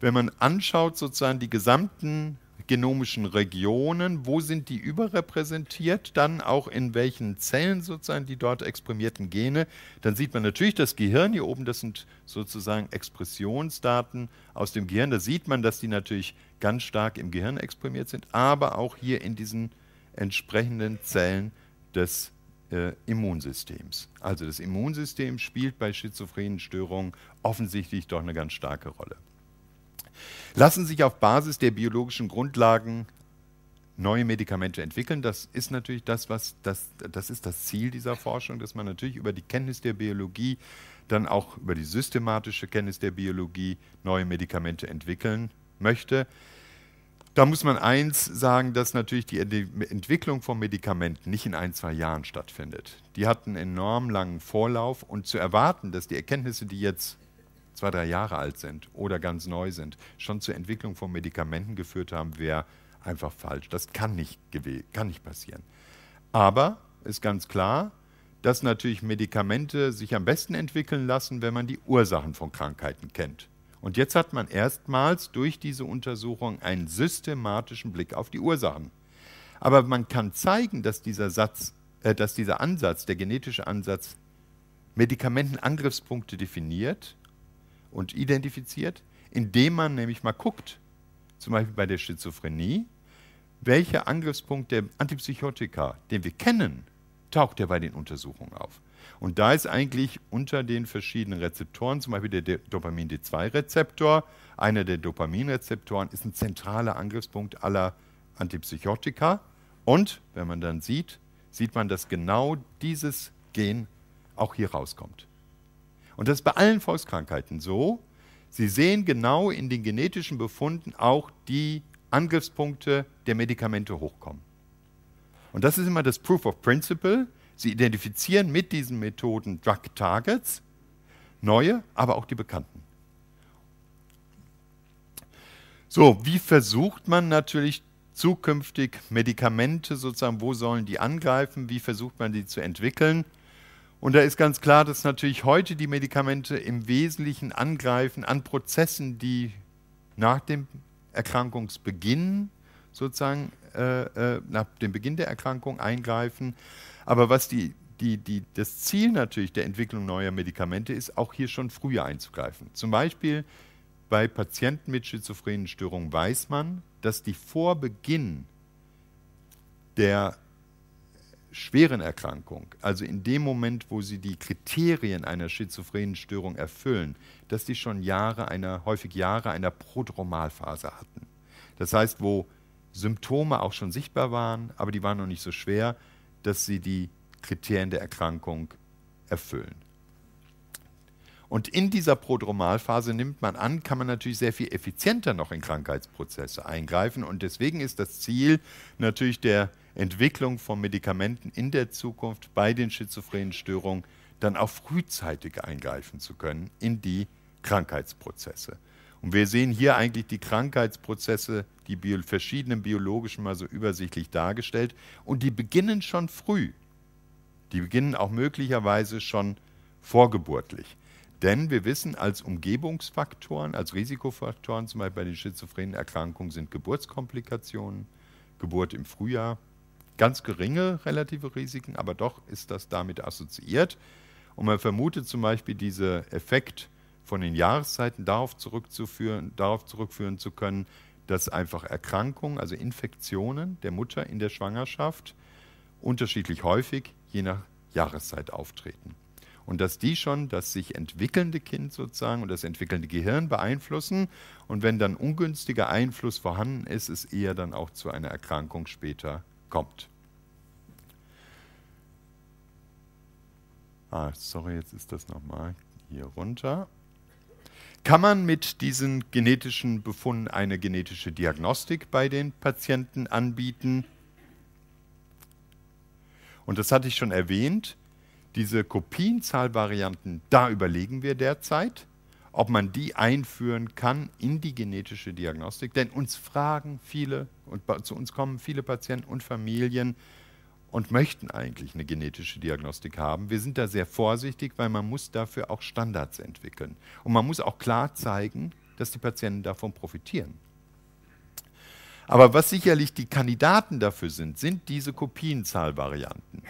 Speaker 1: wenn man anschaut sozusagen die gesamten genomischen Regionen, wo sind die überrepräsentiert, dann auch in welchen Zellen sozusagen die dort exprimierten Gene, dann sieht man natürlich das Gehirn hier oben, das sind sozusagen Expressionsdaten aus dem Gehirn, da sieht man, dass die natürlich ganz stark im Gehirn exprimiert sind, aber auch hier in diesen entsprechenden Zellen des Gehirns äh, Immunsystems. Also das Immunsystem spielt bei schizophrenen Störungen offensichtlich doch eine ganz starke Rolle. Lassen sich auf Basis der biologischen Grundlagen neue Medikamente entwickeln. Das ist natürlich das, was das, das ist das Ziel dieser Forschung, dass man natürlich über die Kenntnis der Biologie, dann auch über die systematische Kenntnis der Biologie neue Medikamente entwickeln möchte. Da muss man eins sagen, dass natürlich die Entwicklung von Medikamenten nicht in ein, zwei Jahren stattfindet. Die hat einen enorm langen Vorlauf und zu erwarten, dass die Erkenntnisse, die jetzt zwei, drei Jahre alt sind oder ganz neu sind, schon zur Entwicklung von Medikamenten geführt haben, wäre einfach falsch. Das kann nicht, kann nicht passieren. Aber ist ganz klar, dass natürlich Medikamente sich am besten entwickeln lassen, wenn man die Ursachen von Krankheiten kennt. Und jetzt hat man erstmals durch diese Untersuchung einen systematischen Blick auf die Ursachen. Aber man kann zeigen, dass dieser, Satz, äh, dass dieser Ansatz, der genetische Ansatz, Medikamentenangriffspunkte definiert und identifiziert, indem man nämlich mal guckt, zum Beispiel bei der Schizophrenie, welcher Angriffspunkt der Antipsychotika, den wir kennen, taucht ja bei den Untersuchungen auf. Und da ist eigentlich unter den verschiedenen Rezeptoren, zum Beispiel der Dopamin-D2-Rezeptor, einer der Dopaminrezeptoren ist ein zentraler Angriffspunkt aller Antipsychotika. Und wenn man dann sieht, sieht man, dass genau dieses Gen auch hier rauskommt. Und das ist bei allen Volkskrankheiten so. Sie sehen genau in den genetischen Befunden auch die Angriffspunkte der Medikamente hochkommen. Und das ist immer das Proof of Principle. Sie identifizieren mit diesen Methoden Drug Targets, neue, aber auch die bekannten. So, wie versucht man natürlich zukünftig Medikamente sozusagen, wo sollen die angreifen, wie versucht man die zu entwickeln? Und da ist ganz klar, dass natürlich heute die Medikamente im Wesentlichen angreifen an Prozessen, die nach dem Erkrankungsbeginn sozusagen, äh, äh, nach dem Beginn der Erkrankung eingreifen, aber was die, die, die, das Ziel natürlich der Entwicklung neuer Medikamente ist, auch hier schon früher einzugreifen. Zum Beispiel bei Patienten mit schizophrenen Störungen weiß man, dass die vor Beginn der schweren Erkrankung, also in dem Moment, wo sie die Kriterien einer schizophrenen Störung erfüllen, dass die schon Jahre einer, häufig Jahre einer Prodromalphase hatten. Das heißt, wo Symptome auch schon sichtbar waren, aber die waren noch nicht so schwer, dass sie die Kriterien der Erkrankung erfüllen. Und in dieser Prodromalphase nimmt man an, kann man natürlich sehr viel effizienter noch in Krankheitsprozesse eingreifen. Und deswegen ist das Ziel natürlich der Entwicklung von Medikamenten in der Zukunft bei den schizophrenen Störungen dann auch frühzeitig eingreifen zu können in die Krankheitsprozesse. Und wir sehen hier eigentlich die Krankheitsprozesse, die bio verschiedenen biologischen mal so übersichtlich dargestellt. Und die beginnen schon früh. Die beginnen auch möglicherweise schon vorgeburtlich. Denn wir wissen, als Umgebungsfaktoren, als Risikofaktoren, zum Beispiel bei den schizophrenen Erkrankungen, sind Geburtskomplikationen, Geburt im Frühjahr, ganz geringe relative Risiken, aber doch ist das damit assoziiert. Und man vermutet zum Beispiel diese Effekt, von den Jahreszeiten darauf zurückzuführen, darauf zurückführen zu können, dass einfach Erkrankungen, also Infektionen der Mutter in der Schwangerschaft unterschiedlich häufig je nach Jahreszeit auftreten. Und dass die schon das sich entwickelnde Kind sozusagen und das entwickelnde Gehirn beeinflussen. Und wenn dann ungünstiger Einfluss vorhanden ist, es eher dann auch zu einer Erkrankung später kommt. Ah, sorry, jetzt ist das nochmal hier runter. Kann man mit diesen genetischen Befunden eine genetische Diagnostik bei den Patienten anbieten? Und das hatte ich schon erwähnt, diese Kopienzahlvarianten, da überlegen wir derzeit, ob man die einführen kann in die genetische Diagnostik. Denn uns fragen viele, und zu uns kommen viele Patienten und Familien, und möchten eigentlich eine genetische Diagnostik haben. Wir sind da sehr vorsichtig, weil man muss dafür auch Standards entwickeln. Und man muss auch klar zeigen, dass die Patienten davon profitieren. Aber was sicherlich die Kandidaten dafür sind, sind diese Kopienzahlvarianten.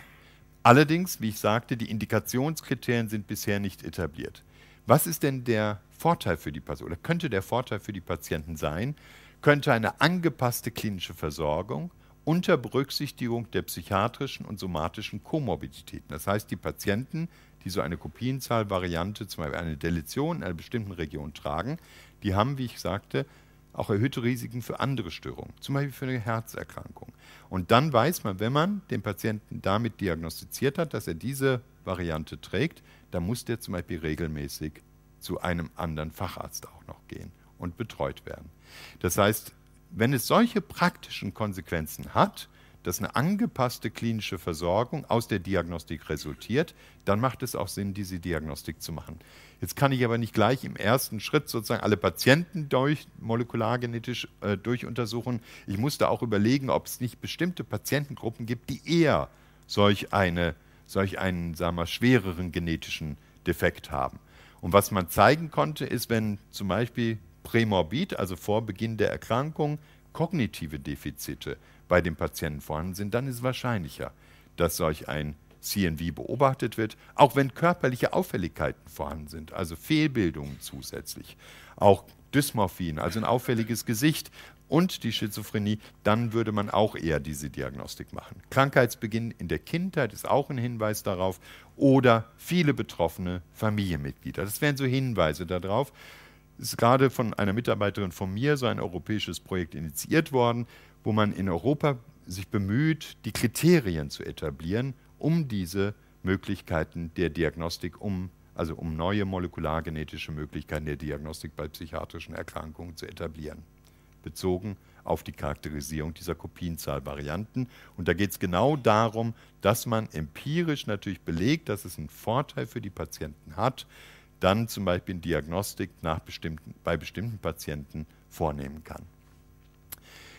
Speaker 1: Allerdings, wie ich sagte, die Indikationskriterien sind bisher nicht etabliert. Was ist denn der Vorteil für die Patienten oder könnte der Vorteil für die Patienten sein? Könnte eine angepasste klinische Versorgung unter Berücksichtigung der psychiatrischen und somatischen Komorbiditäten. Das heißt, die Patienten, die so eine Kopienzahlvariante, zum Beispiel eine Deletion in einer bestimmten Region tragen, die haben, wie ich sagte, auch erhöhte Risiken für andere Störungen, zum Beispiel für eine Herzerkrankung. Und dann weiß man, wenn man den Patienten damit diagnostiziert hat, dass er diese Variante trägt, dann muss der zum Beispiel regelmäßig zu einem anderen Facharzt auch noch gehen und betreut werden. Das heißt, wenn es solche praktischen Konsequenzen hat, dass eine angepasste klinische Versorgung aus der Diagnostik resultiert, dann macht es auch Sinn, diese Diagnostik zu machen. Jetzt kann ich aber nicht gleich im ersten Schritt sozusagen alle Patienten durch molekulargenetisch äh, durchuntersuchen. Ich musste auch überlegen, ob es nicht bestimmte Patientengruppen gibt, die eher solch, eine, solch einen sagen wir, schwereren genetischen Defekt haben. Und was man zeigen konnte, ist, wenn zum Beispiel prämorbid, also vor Beginn der Erkrankung, kognitive Defizite bei dem Patienten vorhanden sind, dann ist es wahrscheinlicher, dass solch ein CNV beobachtet wird, auch wenn körperliche Auffälligkeiten vorhanden sind, also Fehlbildungen zusätzlich, auch Dysmorphien, also ein auffälliges Gesicht und die Schizophrenie, dann würde man auch eher diese Diagnostik machen. Krankheitsbeginn in der Kindheit ist auch ein Hinweis darauf oder viele betroffene Familienmitglieder. Das wären so Hinweise darauf ist gerade von einer Mitarbeiterin von mir so ein europäisches Projekt initiiert worden, wo man in Europa sich bemüht, die Kriterien zu etablieren, um diese Möglichkeiten der Diagnostik, um, also um neue molekulargenetische Möglichkeiten der Diagnostik bei psychiatrischen Erkrankungen zu etablieren, bezogen auf die Charakterisierung dieser Kopienzahlvarianten. Und da geht es genau darum, dass man empirisch natürlich belegt, dass es einen Vorteil für die Patienten hat, dann zum Beispiel in Diagnostik nach bestimmten, bei bestimmten Patienten vornehmen kann.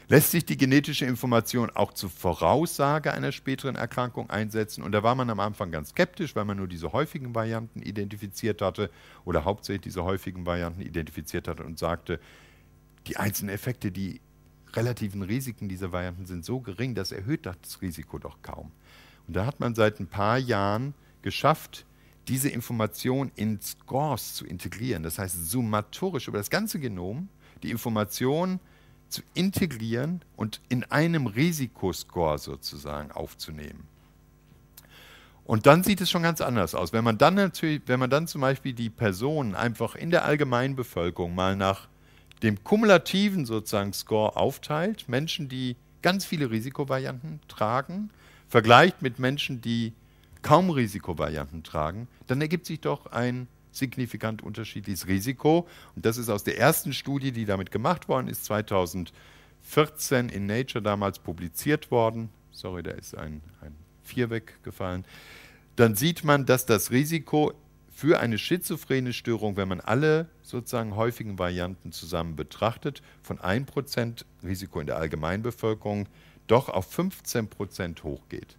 Speaker 1: Lässt sich die genetische Information auch zur Voraussage einer späteren Erkrankung einsetzen? Und da war man am Anfang ganz skeptisch, weil man nur diese häufigen Varianten identifiziert hatte oder hauptsächlich diese häufigen Varianten identifiziert hatte und sagte, die einzelnen Effekte, die relativen Risiken dieser Varianten sind so gering, das erhöht das Risiko doch kaum. Und da hat man seit ein paar Jahren geschafft, diese Information in Scores zu integrieren, das heißt summatorisch über das ganze Genom die Information zu integrieren und in einem Risikoscore sozusagen aufzunehmen. Und dann sieht es schon ganz anders aus. Wenn man dann natürlich, wenn man dann zum Beispiel die Personen einfach in der allgemeinen Bevölkerung mal nach dem kumulativen sozusagen Score aufteilt, Menschen, die ganz viele Risikovarianten tragen, vergleicht mit Menschen, die kaum Risikovarianten tragen, dann ergibt sich doch ein signifikant unterschiedliches Risiko. Und das ist aus der ersten Studie, die damit gemacht worden ist, 2014 in Nature damals publiziert worden. Sorry, da ist ein, ein 4 weggefallen. Dann sieht man, dass das Risiko für eine schizophrene Störung, wenn man alle sozusagen häufigen Varianten zusammen betrachtet, von 1% Risiko in der Allgemeinbevölkerung doch auf 15% hochgeht.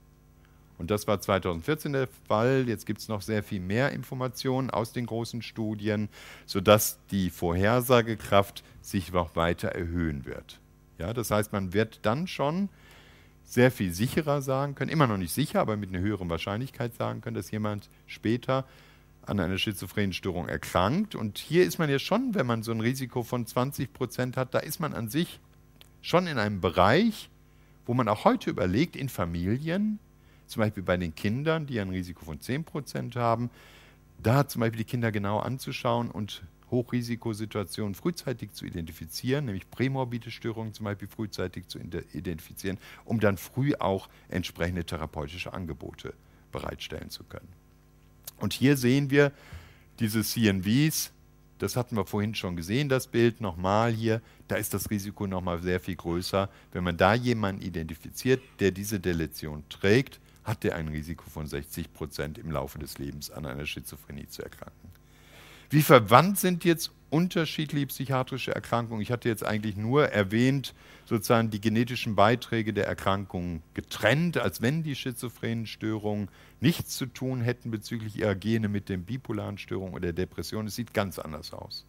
Speaker 1: Und das war 2014 der Fall. Jetzt gibt es noch sehr viel mehr Informationen aus den großen Studien, sodass die Vorhersagekraft sich noch weiter erhöhen wird. Ja, das heißt, man wird dann schon sehr viel sicherer sagen können, immer noch nicht sicher, aber mit einer höheren Wahrscheinlichkeit sagen können, dass jemand später an einer schizophrenen Störung erkrankt. Und hier ist man ja schon, wenn man so ein Risiko von 20 Prozent hat, da ist man an sich schon in einem Bereich, wo man auch heute überlegt, in Familien, zum Beispiel bei den Kindern, die ein Risiko von 10% haben, da zum Beispiel die Kinder genau anzuschauen und Hochrisikosituationen frühzeitig zu identifizieren, nämlich prämorbide Störungen zum Beispiel frühzeitig zu identifizieren, um dann früh auch entsprechende therapeutische Angebote bereitstellen zu können. Und hier sehen wir diese CNVs, das hatten wir vorhin schon gesehen, das Bild nochmal hier, da ist das Risiko nochmal sehr viel größer. Wenn man da jemanden identifiziert, der diese Deletion trägt, hat er ein Risiko von 60 Prozent im Laufe des Lebens an einer Schizophrenie zu erkranken. Wie verwandt sind jetzt unterschiedliche psychiatrische Erkrankungen? Ich hatte jetzt eigentlich nur erwähnt, sozusagen die genetischen Beiträge der Erkrankungen getrennt, als wenn die schizophrenen Störungen nichts zu tun hätten bezüglich ihrer Gene mit den bipolaren Störungen oder Depressionen. Es sieht ganz anders aus.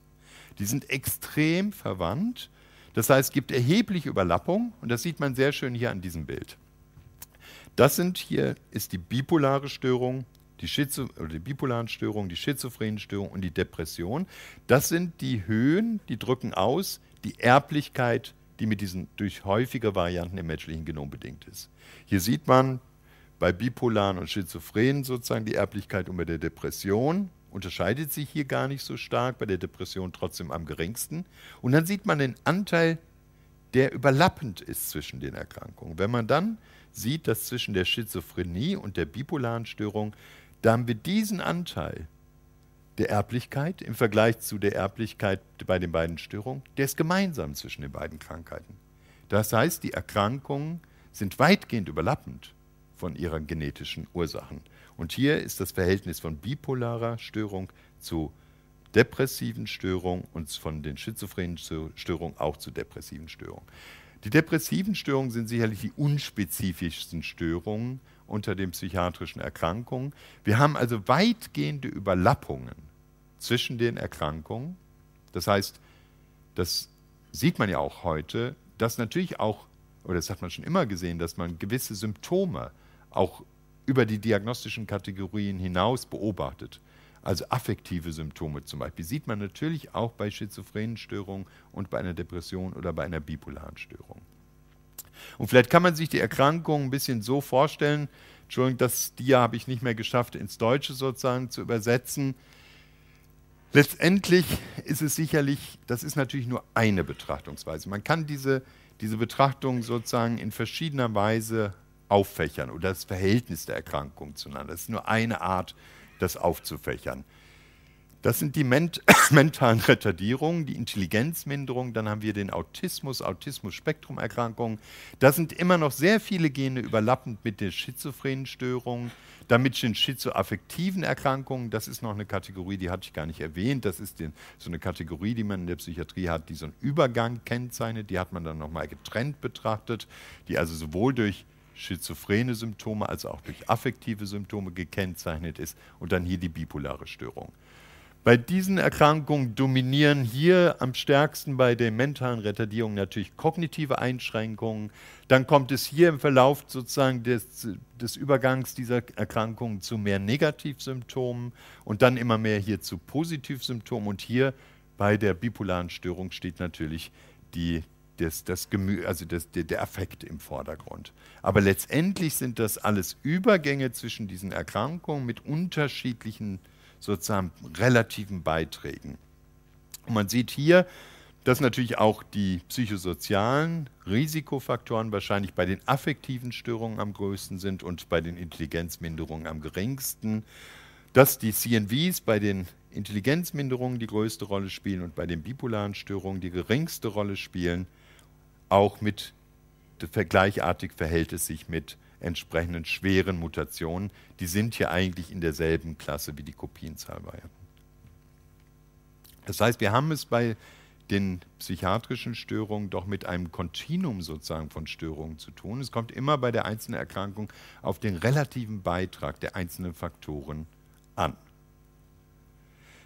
Speaker 1: Die sind extrem verwandt. Das heißt, es gibt erhebliche Überlappung und das sieht man sehr schön hier an diesem Bild. Das sind hier ist die bipolare Störung, die, Schizo oder die bipolaren Störungen, die schizophrenen Störungen und die Depression. Das sind die Höhen, die drücken aus die Erblichkeit, die mit diesen durch häufige Varianten im menschlichen Genom bedingt ist. Hier sieht man bei bipolaren und schizophrenen sozusagen die Erblichkeit und bei der Depression unterscheidet sich hier gar nicht so stark, bei der Depression trotzdem am geringsten. Und dann sieht man den Anteil, der überlappend ist zwischen den Erkrankungen. Wenn man dann sieht, dass zwischen der Schizophrenie und der bipolaren Störung, da haben wir diesen Anteil der Erblichkeit im Vergleich zu der Erblichkeit bei den beiden Störungen, der ist gemeinsam zwischen den beiden Krankheiten. Das heißt, die Erkrankungen sind weitgehend überlappend von ihren genetischen Ursachen. Und hier ist das Verhältnis von bipolarer Störung zu depressiven Störungen und von den schizophrenen Störungen auch zu depressiven Störungen. Die depressiven Störungen sind sicherlich die unspezifischsten Störungen unter den psychiatrischen Erkrankungen. Wir haben also weitgehende Überlappungen zwischen den Erkrankungen. Das heißt, das sieht man ja auch heute, dass natürlich auch, oder das hat man schon immer gesehen, dass man gewisse Symptome auch über die diagnostischen Kategorien hinaus beobachtet also affektive Symptome zum Beispiel, sieht man natürlich auch bei schizophrenen Störungen und bei einer Depression oder bei einer bipolaren Störung. Und vielleicht kann man sich die Erkrankung ein bisschen so vorstellen, Entschuldigung, das Dia habe ich nicht mehr geschafft, ins Deutsche sozusagen zu übersetzen. Letztendlich ist es sicherlich, das ist natürlich nur eine Betrachtungsweise. Man kann diese, diese Betrachtung sozusagen in verschiedener Weise auffächern oder das Verhältnis der Erkrankung zueinander. Das ist nur eine Art das aufzufächern. Das sind die ment mentalen Retardierungen, die Intelligenzminderung, dann haben wir den Autismus, Autismus-Spektrumerkrankungen. Da sind immer noch sehr viele Gene überlappend mit den schizophrenen Störungen, damit den schizoaffektiven Erkrankungen. Das ist noch eine Kategorie, die hatte ich gar nicht erwähnt. Das ist den, so eine Kategorie, die man in der Psychiatrie hat, die so einen Übergang kennzeichnet. Die hat man dann nochmal getrennt betrachtet, die also sowohl durch schizophrene Symptome, also auch durch affektive Symptome gekennzeichnet ist und dann hier die bipolare Störung. Bei diesen Erkrankungen dominieren hier am stärksten bei den mentalen Retardierungen natürlich kognitive Einschränkungen. Dann kommt es hier im Verlauf sozusagen des, des Übergangs dieser Erkrankungen zu mehr Negativsymptomen und dann immer mehr hier zu Positivsymptomen. Und hier bei der bipolaren Störung steht natürlich die das, das Gemü also das, der, der Affekt im Vordergrund. Aber letztendlich sind das alles Übergänge zwischen diesen Erkrankungen mit unterschiedlichen sozusagen relativen Beiträgen. Und man sieht hier, dass natürlich auch die psychosozialen Risikofaktoren wahrscheinlich bei den affektiven Störungen am größten sind und bei den Intelligenzminderungen am geringsten. Dass die CNVs bei den Intelligenzminderungen die größte Rolle spielen und bei den bipolaren Störungen die geringste Rolle spielen auch mit vergleichartig verhält es sich mit entsprechenden schweren Mutationen. Die sind hier eigentlich in derselben Klasse wie die Kopienzahlvarianten. Das heißt, wir haben es bei den psychiatrischen Störungen doch mit einem Kontinuum sozusagen von Störungen zu tun. Es kommt immer bei der einzelnen Erkrankung auf den relativen Beitrag der einzelnen Faktoren an.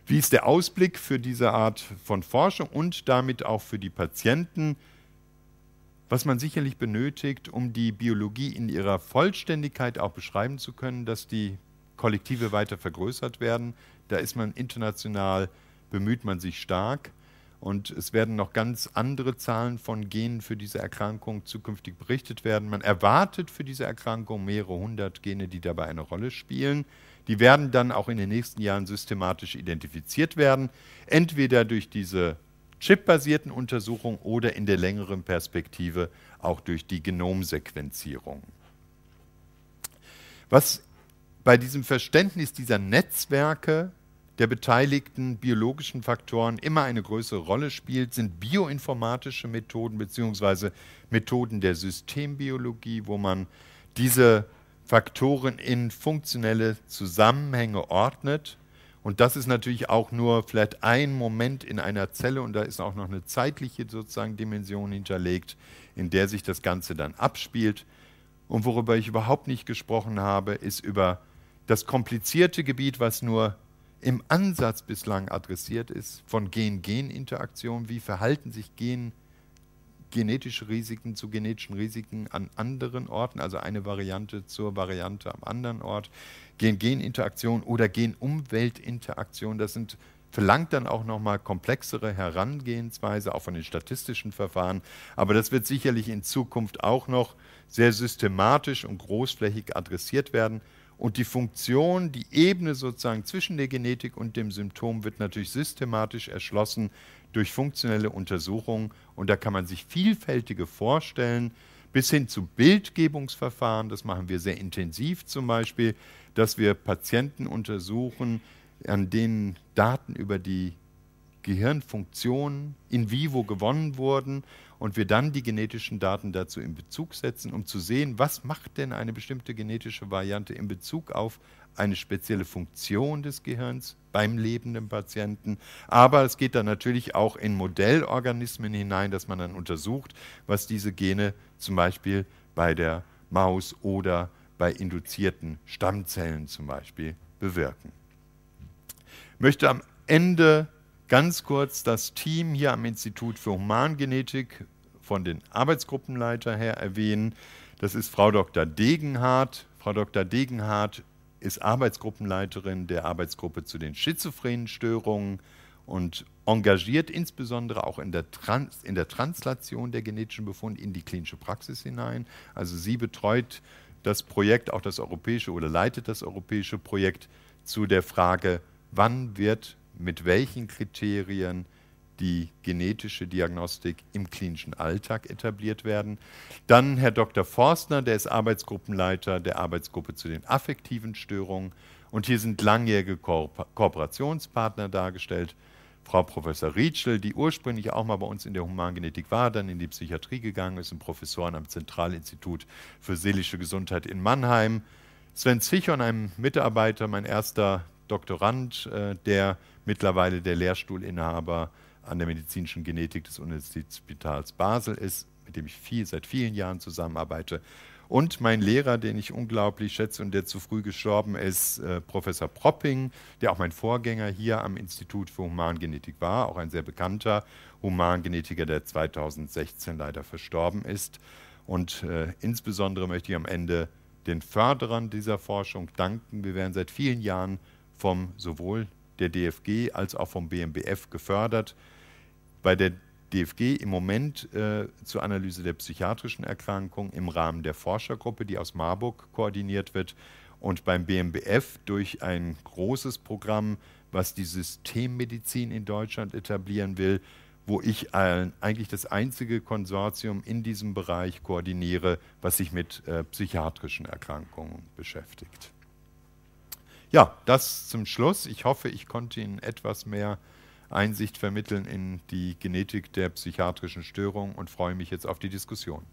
Speaker 1: Wie ist der Ausblick für diese Art von Forschung und damit auch für die Patienten? was man sicherlich benötigt, um die Biologie in ihrer Vollständigkeit auch beschreiben zu können, dass die Kollektive weiter vergrößert werden. Da ist man international, bemüht man sich stark. Und es werden noch ganz andere Zahlen von Genen für diese Erkrankung zukünftig berichtet werden. Man erwartet für diese Erkrankung mehrere hundert Gene, die dabei eine Rolle spielen. Die werden dann auch in den nächsten Jahren systematisch identifiziert werden, entweder durch diese chipbasierten Untersuchung oder in der längeren Perspektive auch durch die Genomsequenzierung. Was bei diesem Verständnis dieser Netzwerke der beteiligten biologischen Faktoren immer eine größere Rolle spielt, sind bioinformatische Methoden bzw. Methoden der Systembiologie, wo man diese Faktoren in funktionelle Zusammenhänge ordnet und das ist natürlich auch nur vielleicht ein Moment in einer Zelle und da ist auch noch eine zeitliche sozusagen Dimension hinterlegt, in der sich das Ganze dann abspielt. Und worüber ich überhaupt nicht gesprochen habe, ist über das komplizierte Gebiet, was nur im Ansatz bislang adressiert ist, von Gen-Gen-Interaktion. Wie verhalten sich Gen genetische Risiken zu genetischen Risiken an anderen Orten, also eine Variante zur Variante am anderen Ort, Gen-Gen-Interaktion oder Gen-Umwelt-Interaktion, das sind verlangt dann auch nochmal komplexere Herangehensweise, auch von den statistischen Verfahren. Aber das wird sicherlich in Zukunft auch noch sehr systematisch und großflächig adressiert werden. Und die Funktion, die Ebene sozusagen zwischen der Genetik und dem Symptom wird natürlich systematisch erschlossen durch funktionelle Untersuchungen. Und da kann man sich vielfältige vorstellen, bis hin zu Bildgebungsverfahren. Das machen wir sehr intensiv zum Beispiel, dass wir Patienten untersuchen, an denen Daten über die Gehirnfunktion in vivo gewonnen wurden und wir dann die genetischen Daten dazu in Bezug setzen, um zu sehen, was macht denn eine bestimmte genetische Variante in Bezug auf eine spezielle Funktion des Gehirns beim lebenden Patienten. Aber es geht dann natürlich auch in Modellorganismen hinein, dass man dann untersucht, was diese Gene zum Beispiel bei der Maus oder bei induzierten Stammzellen zum Beispiel bewirken. Ich möchte am Ende ganz kurz das Team hier am Institut für Humangenetik von den Arbeitsgruppenleiter her erwähnen. Das ist Frau Dr. Degenhardt. Frau Dr. Degenhardt ist Arbeitsgruppenleiterin der Arbeitsgruppe zu den schizophrenen Störungen und engagiert insbesondere auch in der, Trans in der Translation der genetischen Befunde in die klinische Praxis hinein. Also sie betreut das Projekt, auch das europäische oder leitet das europäische Projekt zu der Frage, wann wird mit welchen Kriterien die genetische Diagnostik im klinischen Alltag etabliert werden. Dann Herr Dr. Forstner, der ist Arbeitsgruppenleiter der Arbeitsgruppe zu den affektiven Störungen. Und hier sind langjährige Ko Kooperationspartner dargestellt. Frau Professor Rietschel, die ursprünglich auch mal bei uns in der Humangenetik war, dann in die Psychiatrie gegangen ist und Professorin am Zentralinstitut für seelische Gesundheit in Mannheim. Sven Zichon, ein Mitarbeiter, mein erster Doktorand, äh, der mittlerweile der Lehrstuhlinhaber ist an der medizinischen Genetik des Universitätsspitals Basel ist, mit dem ich viel, seit vielen Jahren zusammenarbeite. Und mein Lehrer, den ich unglaublich schätze und der zu früh gestorben ist, äh, Professor Propping, der auch mein Vorgänger hier am Institut für Humangenetik war, auch ein sehr bekannter Humangenetiker, der 2016 leider verstorben ist. Und äh, insbesondere möchte ich am Ende den Förderern dieser Forschung danken. Wir werden seit vielen Jahren vom sowohl der DFG als auch vom BMBF gefördert bei der DFG im Moment äh, zur Analyse der psychiatrischen Erkrankung im Rahmen der Forschergruppe, die aus Marburg koordiniert wird, und beim BMBF durch ein großes Programm, was die Systemmedizin in Deutschland etablieren will, wo ich äh, eigentlich das einzige Konsortium in diesem Bereich koordiniere, was sich mit äh, psychiatrischen Erkrankungen beschäftigt. Ja, das zum Schluss. Ich hoffe, ich konnte Ihnen etwas mehr Einsicht vermitteln in die Genetik der psychiatrischen Störung und freue mich jetzt auf die Diskussion.